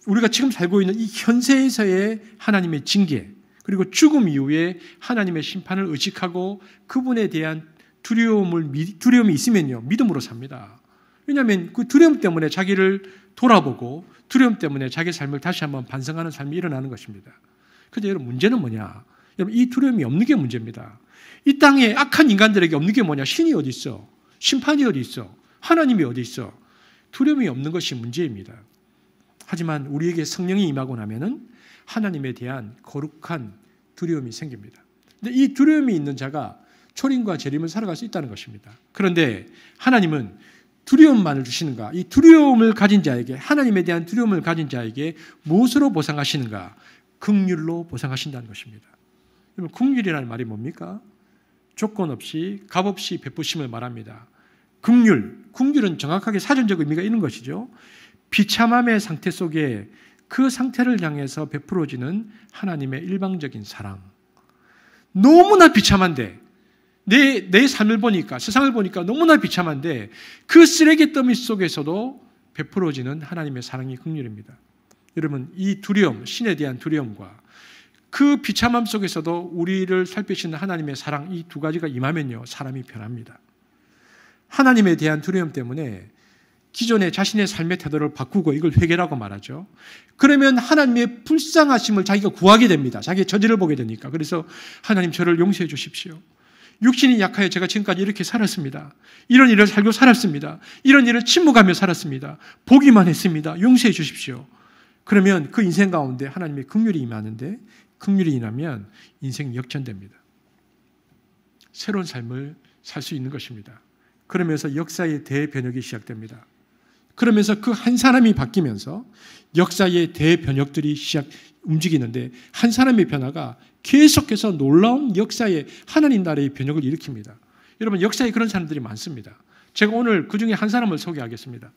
우리가 지금 살고 있는 이 현세에서의 하나님의 징계, 그리고 죽음 이후에 하나님의 심판을 의식하고 그분에 대한 두려움을 두려움이 있으면요 믿음으로 삽니다. 왜냐하면 그 두려움 때문에 자기를 돌아보고 두려움 때문에 자기 삶을 다시 한번 반성하는 삶이 일어나는 것입니다. 그런데 여러분 문제는 뭐냐? 여러분 이 두려움이 없는 게 문제입니다. 이 땅에 악한 인간들에게 없는 게 뭐냐? 신이 어디 있어? 심판이 어디 있어? 하나님이 어디 있어? 두려움이 없는 것이 문제입니다. 하지만 우리에게 성령이 임하고 나면은 하나님에 대한 거룩한 두려움이 생깁니다. 근데 이 두려움이 있는 자가 초림과 재림을 살아갈 수 있다는 것입니다. 그런데 하나님은 두려움만을 주시는가? 이 두려움을 가진 자에게 하나님에 대한 두려움을 가진 자에게 무엇으로 보상하시는가? 극률로 보상하신다는 것입니다. 여러분 극이라는 말이 뭡니까? 조건 없이 값 없이 베푸심을 말합니다. 극률, 긍휼, 은 정확하게 사전적 의미가 있는 것이죠. 비참함의 상태 속에 그 상태를 향해서 베풀어지는 하나님의 일방적인 사랑. 너무나 비참한데, 내, 내 삶을 보니까, 세상을 보니까 너무나 비참한데, 그 쓰레기 더미 속에서도 베풀어지는 하나님의 사랑이 극률입니다. 여러분, 이 두려움, 신에 대한 두려움과 그 비참함 속에서도 우리를 살피시는 하나님의 사랑, 이 두 가지가 임하면요, 사람이 변합니다. 하나님에 대한 두려움 때문에 기존의 자신의 삶의 태도를 바꾸고 이걸 회개라고 말하죠. 그러면 하나님의 불쌍하심을 자기가 구하게 됩니다. 자기의 저지를 보게 되니까. 그래서 하나님 저를 용서해 주십시오. 육신이 약하여 제가 지금까지 이렇게 살았습니다. 이런 일을 살고 살았습니다. 이런 일을 침묵하며 살았습니다. 보기만 했습니다. 용서해 주십시오. 그러면 그 인생 가운데 하나님의 극률이 임하는데 극률이 임하면 인생 역전됩니다. 새로운 삶을 살 수 있는 것입니다. 그러면서 역사의 대변혁이 시작됩니다. 그러면서 그 한 사람이 바뀌면서 역사의 대변혁들이 시작 움직이는데 한 사람의 변화가 계속해서 놀라운 역사의 하나님 나라의 변혁을 일으킵니다. 여러분 역사에 그런 사람들이 많습니다. 제가 오늘 그 중에 한 사람을 소개하겠습니다.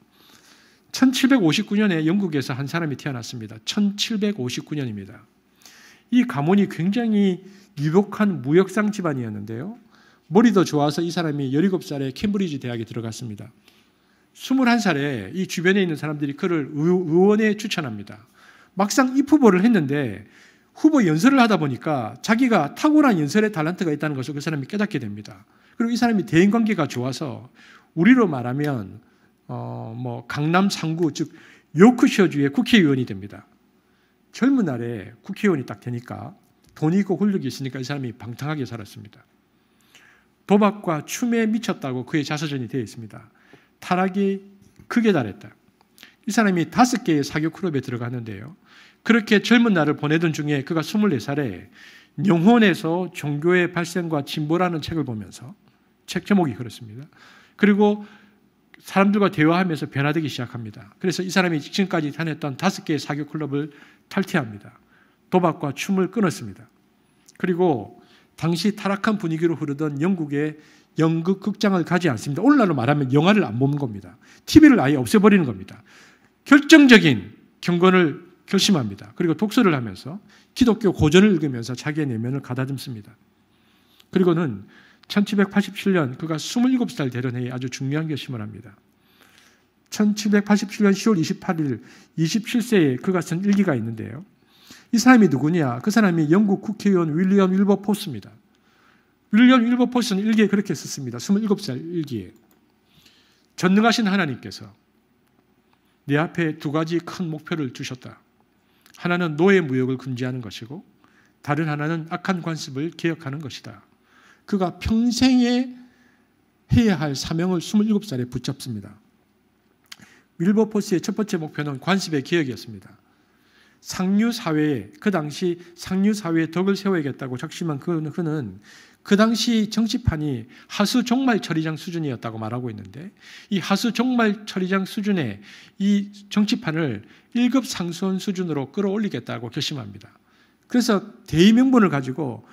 1759년에 영국에서 한 사람이 태어났습니다. 1759년입니다. 이 가문이 굉장히 유복한 무역상 집안이었는데요. 머리도 좋아서 이 사람이 17살에 캠브리지 대학에 들어갔습니다. 21살에 이 주변에 있는 사람들이 그를 의원에 추천합니다. 막상 입후보를 했는데 후보 연설을 하다 보니까 자기가 탁월한 연설의 달란트가 있다는 것을 그 사람이 깨닫게 됩니다. 그리고 이 사람이 대인 관계가 좋아서 우리로 말하면 어 뭐 강남 3구 즉 요크셔주의 국회의원이 됩니다. 젊은 날에 국회의원이 딱 되니까 돈이 있고 권력이 있으니까 이 사람이 방탕하게 살았습니다. 도박과 춤에 미쳤다고 그의 자서전이 되어 있습니다. 타락이 크게 달했다. 이 사람이 다섯 개의 사교 클럽에 들어갔는데요. 그렇게 젊은 날을 보내던 중에 그가 24살에 영혼에서 종교의 발생과 진보라는 책을 보면서 책 제목이 그렇습니다. 그리고 사람들과 대화하면서 변화되기 시작합니다. 그래서 이 사람이 지금까지 다녔던 다섯 개의 사교 클럽을 탈퇴합니다. 도박과 춤을 끊었습니다. 그리고 당시 타락한 분위기로 흐르던 영국의 연극 극장을 가지 않습니다. 오늘날로 말하면 영화를 안 보는 겁니다. TV를 아예 없애버리는 겁니다. 결정적인 경건을 결심합니다. 그리고 독서를 하면서 기독교 고전을 읽으면서 자기의 내면을 가다듬습니다. 그리고는 1787년 그가 27살 되던 해에 아주 중요한 결심을 합니다. 1787년 10월 28일 27세에 그가 쓴 일기가 있는데요. 이 사람이 누구냐? 그 사람이 영국 국회의원 윌리엄 윌버 포스입니다. 1년 엄 일버포스는 일기에 그렇게 썼습니다. 27살 일기에. 전능하신 하나님께서 내 앞에 두 가지 큰 목표를 주셨다. 하나는 노예 무역을 금지하는 것이고 다른 하나는 악한 관습을 개혁하는 것이다. 그가 평생에 해야 할 사명을 27살에 붙잡습니다. 윌버포스의 첫 번째 목표는 관습의 개혁이었습니다. 상류 사회에 그 당시 상류 사회에 덕을 세워야겠다고 작심한 그는 그 당시 정치판이 하수 종말 처리장 수준이었다고 말하고 있는데 이 하수 종말 처리장 수준의 이 정치판을 1급 상수원 수준으로 끌어올리겠다고 결심합니다. 그래서 대의명분을 가지고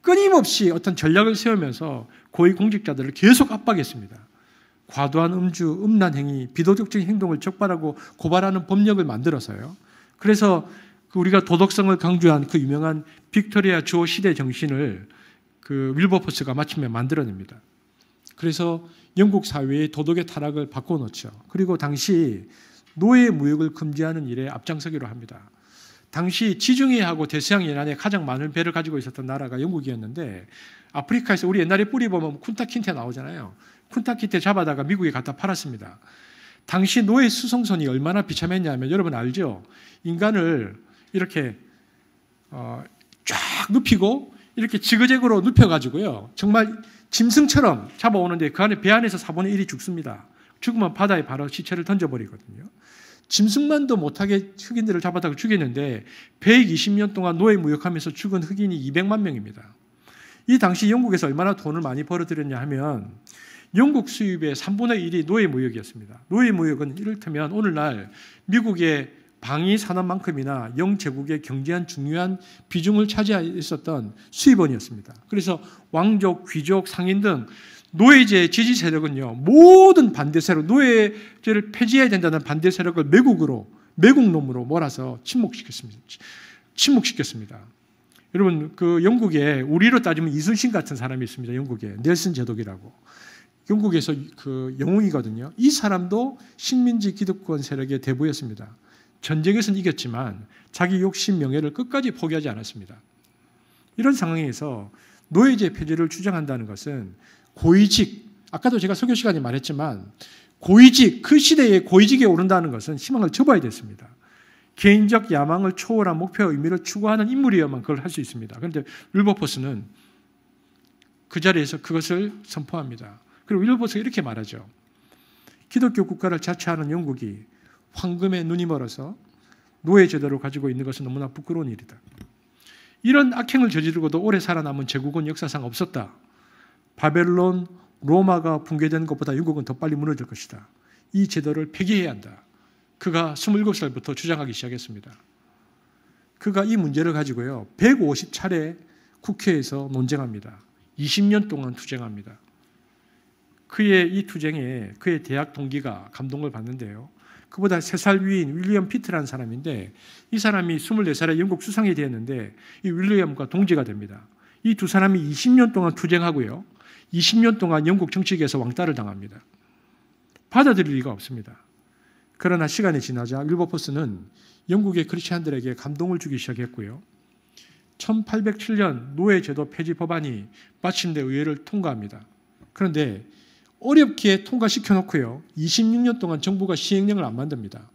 끊임없이 어떤 전략을 세우면서 고위공직자들을 계속 압박했습니다. 과도한 음주, 음란 행위, 비도덕적인 행동을 촉발하고 고발하는 법력을 만들어서요. 그래서 우리가 도덕성을 강조한 그 유명한 빅토리아 주어 시대 정신을 그 윌버포스가 마침내 만들어냅니다. 그래서 영국 사회의 도덕의 타락을 바꿔놓죠. 그리고 당시 노예 무역을 금지하는 일에 앞장서기로 합니다. 당시 지중해하고 대서양 연안에 가장 많은 배를 가지고 있었던 나라가 영국이었는데 아프리카에서 우리 옛날에 뿌리 보면 쿤타킨테 나오잖아요. 쿤타킨테 잡아다가 미국에 갖다 팔았습니다. 당시 노예 수송선이 얼마나 비참했냐면 여러분 알죠? 인간을 이렇게 어, 쫙 눕히고 이렇게 지그재그로 눕혀가지고요. 정말 짐승처럼 잡아오는데 그 안에 배 안에서 4분의 1이 죽습니다. 죽으면 바다에 바로 시체를 던져버리거든요. 짐승만도 못하게 흑인들을 잡아다가 죽였는데 120년 동안 노예 무역하면서 죽은 흑인이 200만 명입니다. 이 당시 영국에서 얼마나 돈을 많이 벌어들였냐 하면 영국 수입의 3분의 1이 노예 무역이었습니다. 노예 무역은 이를테면 오늘날 미국의 방위 산업만큼이나 영제국의 경제한 중요한 비중을 차지했었던 수입원이었습니다. 그래서 왕족, 귀족, 상인 등 노예제 지지 세력은요, 모든 반대 세력, 노예제를 폐지해야 된다는 반대 세력을 매국으로, 매국놈으로 몰아서 침묵시켰습니다. 침묵시켰습니다. 여러분, 그 영국에, 우리로 따지면 이순신 같은 사람이 있습니다. 영국에. 넬슨 제독이라고. 영국에서 그 영웅이거든요. 이 사람도 식민지 기득권 세력의 대부였습니다. 전쟁에서는 이겼지만 자기 욕심 명예를 끝까지 포기하지 않았습니다. 이런 상황에서 노예제 폐지를 주장한다는 것은 고위직, 아까도 제가 소개 시간에 말했지만 고위직, 그시대의 고위직에 오른다는 것은 희망을 접어야 됐습니다. 개인적 야망을 초월한 목표와 의미를 추구하는 인물이어야만 그걸 할 수 있습니다. 그런데 윌버포스는 그 자리에서 그것을 선포합니다. 그리고 윌버포스가 이렇게 말하죠. 기독교 국가를 자처하는 영국이 황금의 눈이 멀어서 노예 제도를 가지고 있는 것은 너무나 부끄러운 일이다. 이런 악행을 저지르고도 오래 살아남은 제국은 역사상 없었다. 바벨론, 로마가 붕괴된 것보다 영국은 더 빨리 무너질 것이다. 이 제도를 폐기해야 한다. 그가 27살부터 주장하기 시작했습니다. 그가 이 문제를 가지고요. 150차례 국회에서 논쟁합니다. 20년 동안 투쟁합니다. 그의 이 투쟁에 그의 대학 동기가 감동을 받는데요. 그보다 세 살 위인 윌리엄 피트라는 사람인데 이 사람이 24살에 영국 수상이 되었는데 이 윌리엄과 동지가 됩니다. 이 두 사람이 20년 동안 투쟁하고요. 20년 동안 영국 정치계에서 왕따를 당합니다. 받아들일 리가 없습니다. 그러나 시간이 지나자 윌버퍼스는 영국의 크리스천들에게 감동을 주기 시작했고요. 1807년 노예제도 폐지 법안이 마침내 의회를 통과합니다. 그런데 어렵게 통과시켜 놓고요. 26년 동안 정부가 시행령을 안 만듭니다.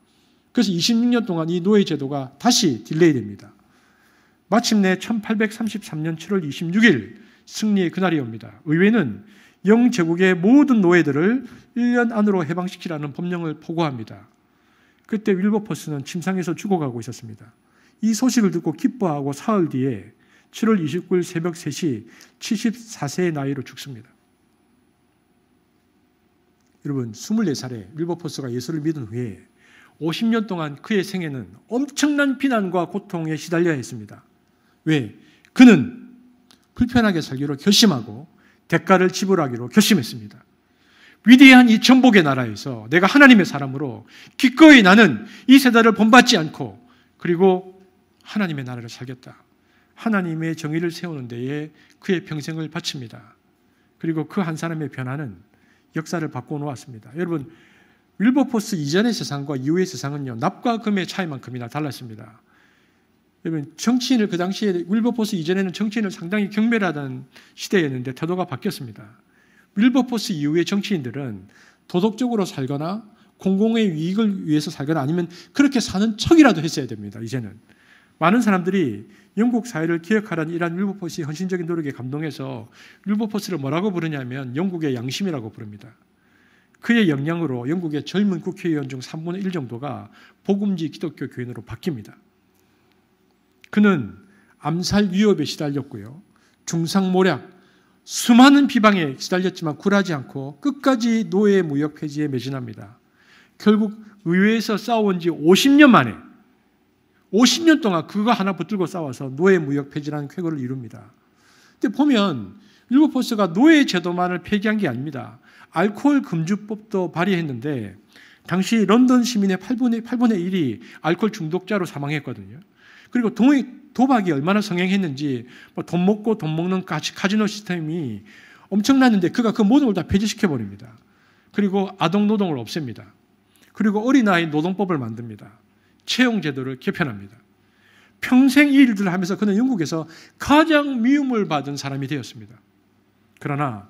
그래서 26년 동안 이 노예 제도가 다시 딜레이됩니다. 마침내 1833년 7월 26일 승리의 그날이 옵니다. 의회는 영제국의 모든 노예들을 1년 안으로 해방시키라는 법령을 포고합니다. 그때 윌버퍼스는 침상에서 죽어가고 있었습니다. 이 소식을 듣고 기뻐하고 사흘 뒤에 7월 29일 새벽 3시 74세의 나이로 죽습니다. 여러분 24살에 윌버포스가 예수를 믿은 후에 50년 동안 그의 생애는 엄청난 비난과 고통에 시달려야 했습니다. 왜? 그는 불편하게 살기로 결심하고 대가를 지불하기로 결심했습니다. 위대한 이 전복의 나라에서 내가 하나님의 사람으로 기꺼이 나는 이 세대를 본받지 않고 그리고 하나님의 나라를 살겠다. 하나님의 정의를 세우는 데에 그의 평생을 바칩니다. 그리고 그 한 사람의 변화는 역사를 바꿔놓았습니다. 여러분, 윌버포스 이전의 세상과 이후의 세상은요, 납과 금의 차이만큼이나 달랐습니다. 여러분, 정치인을 그 당시에, 윌버포스 이전에는 정치인을 상당히 경멸하던 시대였는데 태도가 바뀌었습니다. 윌버포스 이후의 정치인들은 도덕적으로 살거나 공공의 이익을 위해서 살거나 아니면 그렇게 사는 척이라도 했어야 됩니다, 이제는. 많은 사람들이 영국 사회를 기억하라는 이러한 윌버포스의 헌신적인 노력에 감동해서 윌버포스를 뭐라고 부르냐면 영국의 양심이라고 부릅니다. 그의 영향으로 영국의 젊은 국회의원 중 3분의 1 정도가 복음지 기독교 교인으로 바뀝니다. 그는 암살 위협에 시달렸고요. 중상모략, 수많은 비방에 시달렸지만 굴하지 않고 끝까지 노예 무역 폐지에 매진합니다. 결국 의회에서 싸워온 지 50년 만에 50년 동안 그거 하나 붙들고 싸워서 노예 무역 폐지라는 쾌거를 이룹니다. 근데 보면 일곱포스가 노예 제도만을 폐기한 게 아닙니다. 알코올 금주법도 발의했는데 당시 런던 시민의 8분의, 8분의 1이 알코올 중독자로 사망했거든요. 그리고 도박이 얼마나 성행했는지 뭐 돈 먹고 돈 먹는 카지노 시스템이 엄청났는데 그가 그 모든 걸 다 폐지시켜 버립니다. 그리고 아동 노동을 없앱니다. 그리고 어린아이 노동법을 만듭니다. 채용 제도를 개편합니다. 평생 이 일들을 하면서 그는 영국에서 가장 미움을 받은 사람이 되었습니다. 그러나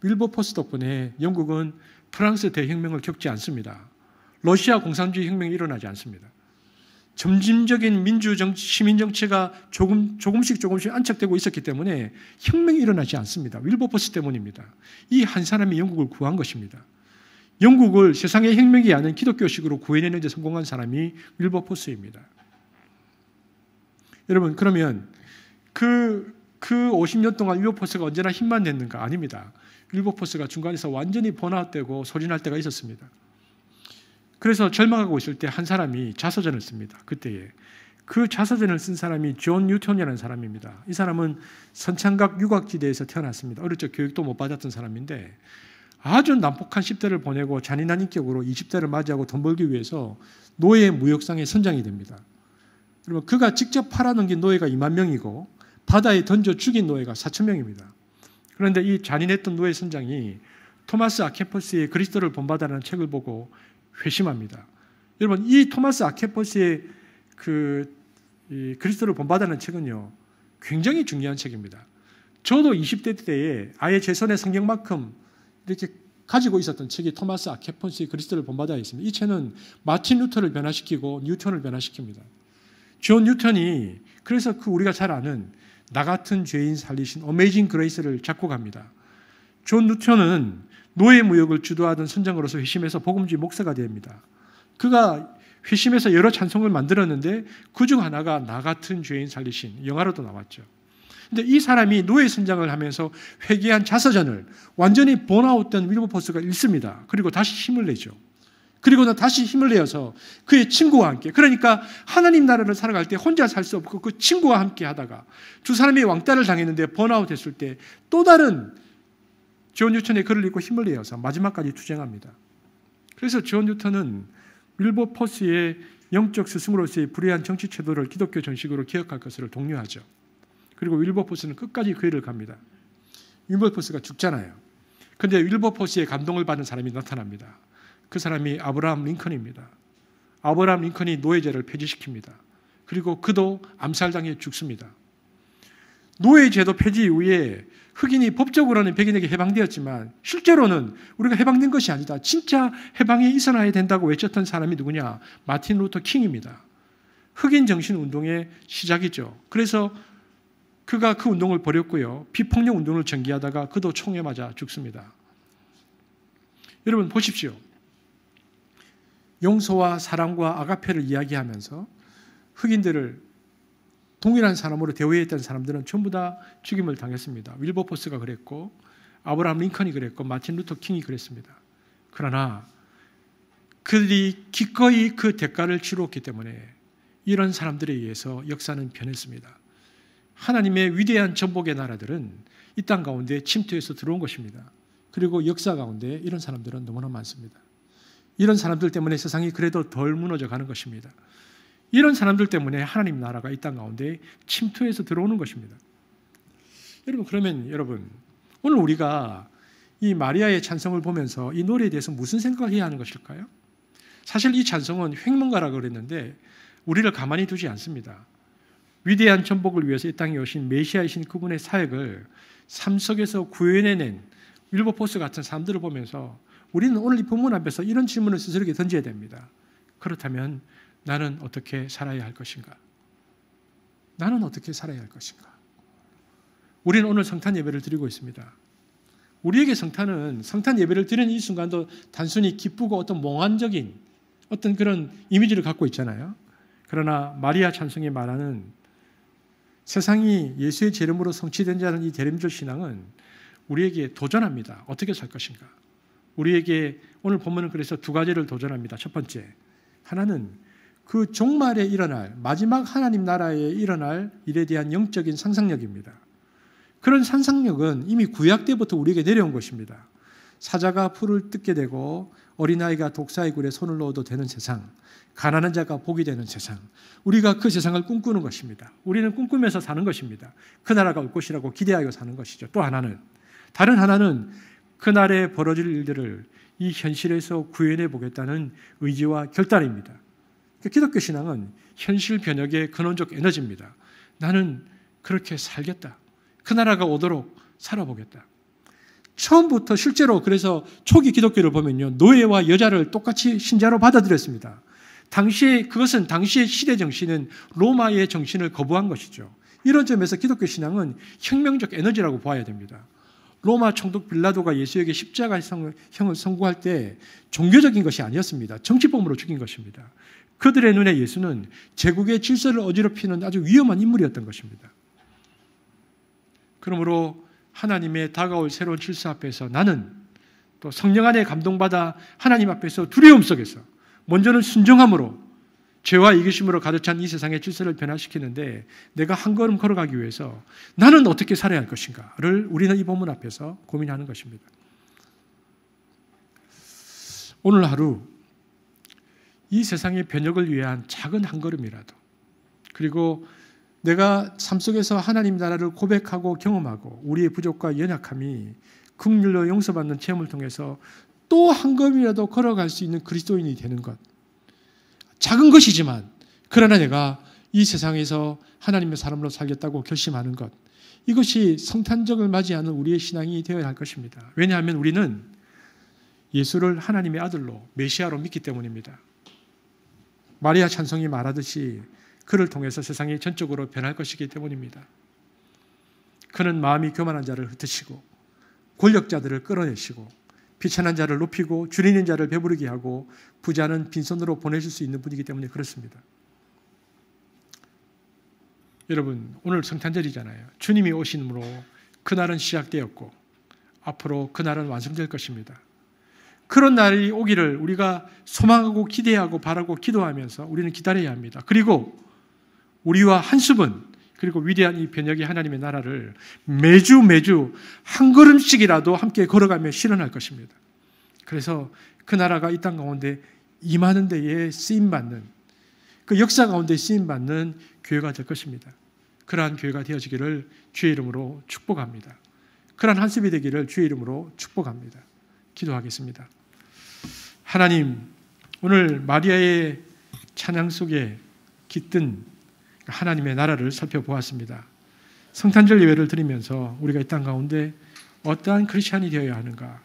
밀버포스 덕분에 영국은 프랑스 대혁명을 겪지 않습니다. 러시아 공산주의 혁명이 일어나지 않습니다. 점진적인 민주 정치, 시민 정치가 조금 조금씩 조금씩 안착되고 있었기 때문에 혁명이 일어나지 않습니다. 윌버포스 때문입니다. 이 한 사람이 영국을 구한 것입니다. 영국을 세상의 혁명이 아닌 기독교식으로 구해내는 데 성공한 사람이 윌버포스입니다. 여러분, 그러면 그, 그 50년 동안 윌버포스가 언제나 힘만 냈는가? 아닙니다. 윌버포스가 중간에서 완전히 번아웃되고 소진할 때가 있었습니다. 그래서 절망하고 있을 때 한 사람이 자서전을 씁니다. 그때에. 그 자서전을 쓴 사람이 존 뉴턴이라는 사람입니다. 이 사람은 선창각 유곽지대에서 태어났습니다. 어릴 적 교육도 못 받았던 사람인데 아주 난폭한 10대를 보내고 잔인한 인격으로 20대를 맞이하고 돈 벌기 위해서 노예 무역상의 선장이 됩니다. 여러분, 그가 직접 팔아넘긴 노예가 2만 명이고 바다에 던져 죽인 노예가 4천 명입니다. 그런데 이 잔인했던 노예 선장이 토마스 아케퍼스의 그리스도를 본받아라는 책을 보고 회심합니다. 여러분, 이 토마스 아케퍼스의 그 그리스도를 본받아라는 책은요, 굉장히 중요한 책입니다. 저도 20대 때에 아예 제 손에 성경만큼 이렇게 가지고 있었던 책이 토마스 아케폰스의 그리스도를 본받아 있습니다. 이 책은 마틴 루터를 변화시키고 뉴턴을 변화시킵니다. 존 뉴턴이 그래서 그 우리가 잘 아는 나 같은 죄인 살리신 어메이징 그레이스를 잡고 갑니다. 존 뉴턴은 노예 무역을 주도하던 선장으로서 회심해서 복음주의 목사가 됩니다. 그가 회심해서 여러 찬송을 만들었는데 그 중 하나가 나 같은 죄인 살리신 영화로도 나왔죠. 근데 이 사람이 노예 선장을 하면서 회개한 자서전을 완전히 번아웃된 윌버포스가 읽습니다. 그리고 다시 힘을 내죠. 그리고는 다시 힘을 내어서 그의 친구와 함께 그러니까 하나님 나라를 살아갈 때 혼자 살 수 없고 그 친구와 함께 하다가 두 사람이 왕따를 당했는데 번아웃 했을 때 또 다른 존 뉴턴의 글을 읽고 힘을 내어서 마지막까지 투쟁합니다. 그래서 존 뉴턴은 윌버포스의 영적 스승으로서의 불의한 정치 체도를 기독교 전식으로 기억할 것을 독려하죠. 그리고 윌버포스는 끝까지 교회를 갑니다. 윌버포스가 죽잖아요. 근데 윌버포스의 감동을 받은 사람이 나타납니다. 그 사람이 아브라함 링컨입니다. 아브라함 링컨이 노예제를 폐지시킵니다. 그리고 그도 암살당해 죽습니다. 노예제도 폐지 이후에 흑인이 법적으로는 백인에게 해방되었지만 실제로는 우리가 해방된 것이 아니다. 진짜 해방이 있어나야 된다고 외쳤던 사람이 누구냐? 마틴 루터 킹입니다. 흑인 정신 운동의 시작이죠. 그래서 그가 그 운동을 버렸고요. 비폭력 운동을 전개하다가 그도 총에 맞아 죽습니다. 여러분 보십시오. 용서와 사랑과 아가페를 이야기하면서 흑인들을 동일한 사람으로 대우했던 사람들은 전부 다 죽임을 당했습니다. 윌버포스가 그랬고 아브라함 링컨이 그랬고 마틴 루터 킹이 그랬습니다. 그러나 그들이 기꺼이 그 대가를 치루었기 때문에 이런 사람들에 의해서 역사는 변했습니다. 하나님의 위대한 전복의 나라들은 이 땅 가운데 침투해서 들어온 것입니다. 그리고 역사 가운데 이런 사람들은 너무나 많습니다. 이런 사람들 때문에 세상이 그래도 덜 무너져 가는 것입니다. 이런 사람들 때문에 하나님 나라가 이 땅 가운데 침투해서 들어오는 것입니다. 여러분, 그러면 여러분, 오늘 우리가 이 마리아의 찬성을 보면서 이 노래에 대해서 무슨 생각을 해야 하는 것일까요? 사실 이 찬성은 횡문가라고 그랬는데 우리를 가만히 두지 않습니다. 위대한 천복을 위해서 이 땅에 오신 메시아이신 그분의 사역을 삶속에서 구현해낸 윌버포스 같은 사람들을 보면서 우리는 오늘 이 본문 앞에서 이런 질문을 스스로에게 던져야 됩니다. 그렇다면 나는 어떻게 살아야 할 것인가? 나는 어떻게 살아야 할 것인가? 우리는 오늘 성탄 예배를 드리고 있습니다. 우리에게 성탄은 성탄 예배를 드리는 이 순간도 단순히 기쁘고 어떤 몽환적인 어떤 그런 이미지를 갖고 있잖아요. 그러나 마리아 찬송이 말하는 세상이 예수의 재림으로 성취된 자는 이 재림절 신앙은 우리에게 도전합니다. 어떻게 살 것인가? 우리에게 오늘 본문은 그래서 두 가지를 도전합니다. 첫 번째, 하나는 그 종말에 일어날 마지막 하나님 나라에 일어날 일에 대한 영적인 상상력입니다. 그런 상상력은 이미 구약 때부터 우리에게 내려온 것입니다. 사자가 풀을 뜯게 되고 어린아이가 독사의 굴에 손을 넣어도 되는 세상, 가난한 자가 복이 되는 세상. 우리가 그 세상을 꿈꾸는 것입니다. 우리는 꿈꾸면서 사는 것입니다. 그 나라가 올 것이라고 기대하여 사는 것이죠. 또 하나는 다른 하나는 그날에 벌어질 일들을 이 현실에서 구현해 보겠다는 의지와 결단입니다. 그러니까 기독교 신앙은 현실 변혁의 근원적 에너지입니다. 나는 그렇게 살겠다. 그 나라가 오도록 살아보겠다. 처음부터 실제로 그래서 초기 기독교를 보면요. 노예와 여자를 똑같이 신자로 받아들였습니다. 당시에 그것은 당시의 시대 정신은 로마의 정신을 거부한 것이죠. 이런 점에서 기독교 신앙은 혁명적 에너지라고 보아야 됩니다. 로마 총독 빌라도가 예수에게 십자가형을 선고할 때 종교적인 것이 아니었습니다. 정치범으로 죽인 것입니다. 그들의 눈에 예수는 제국의 질서를 어지럽히는 아주 위험한 인물이었던 것입니다. 그러므로 하나님의 다가올 새로운 질서 앞에서 나는 또 성령 안에 감동받아 하나님 앞에서 두려움 속에서 먼저는 순종함으로 죄와 이기심으로 가득 찬 이 세상의 질서를 변화시키는데 내가 한 걸음 걸어가기 위해서 나는 어떻게 살아야 할 것인가를 우리는 이 본문 앞에서 고민하는 것입니다. 오늘 하루 이 세상의 변혁을 위한 작은 한 걸음이라도 그리고 내가 삶 속에서 하나님 나라를 고백하고 경험하고 우리의 부족과 연약함이 긍휼로 용서받는 체험을 통해서 또한 걸음이라도 걸어갈 수 있는 그리스도인이 되는 것. 작은 것이지만 그러나 내가 이 세상에서 하나님의 사람으로 살겠다고 결심하는 것. 이것이 성탄절을 맞이하는 우리의 신앙이 되어야 할 것입니다. 왜냐하면 우리는 예수를 하나님의 아들로 메시아로 믿기 때문입니다. 마리아 찬송이 말하듯이 그를 통해서 세상이 전적으로 변할 것이기 때문입니다. 그는 마음이 교만한 자를 흩으시고 권력자들을 끌어내시고 귀찮은 자를 높이고 줄이는 자를 배부르게 하고 부자는 빈손으로 보내실 수 있는 분이기 때문에 그렇습니다. 여러분, 오늘 성탄절이잖아요. 주님이 오신으로 그날은 시작되었고 앞으로 그날은 완성될 것입니다. 그런 날이 오기를 우리가 소망하고 기대하고 바라고 기도하면서 우리는 기다려야 합니다. 그리고 우리와 한숨은 그리고 위대한 이변혁이 하나님의 나라를 매주 매주 한 걸음씩이라도 함께 걸어가며 실현할 것입니다. 그래서 그 나라가 이 땅 가운데 임하는 데에 쓰임 받는 그 역사 가운데 쓰임 받는 교회가 될 것입니다. 그러한 교회가 되어지기를 주의 이름으로 축복합니다. 그러한 한습이 되기를 주의 이름으로 축복합니다. 기도하겠습니다. 하나님, 오늘 마리아의 찬양 속에 깃든 하나님의 나라를 살펴보았습니다. 성탄절 예배를 드리면서 우리가 이 땅 가운데 어떠한 크리스천이 되어야 하는가,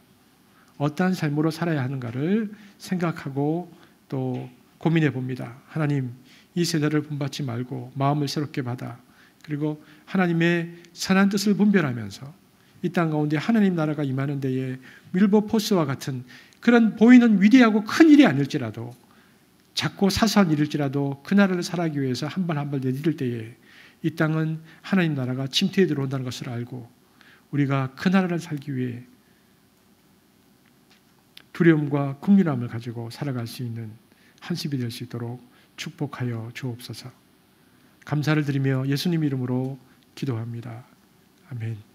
어떠한 삶으로 살아야 하는가를 생각하고 또 고민해 봅니다. 하나님, 이 세대를 본받지 말고 마음을 새롭게 받아 그리고 하나님의 선한 뜻을 분별하면서 이 땅 가운데 하나님 나라가 임하는 데에 밀보 포스와 같은 그런 보이는 위대하고 큰 일이 아닐지라도 작고 사소한 일일지라도 그 나라를 살아가기 위해서 한 발 한 발 내디딜 때에 이 땅은 하나님 나라가 침투해 들어온다는 것을 알고 우리가 그 나라를 살기 위해 두려움과 국률함을 가지고 살아갈 수 있는 한심이 될 수 있도록 축복하여 주옵소서. 감사를 드리며 예수님 이름으로 기도합니다. 아멘.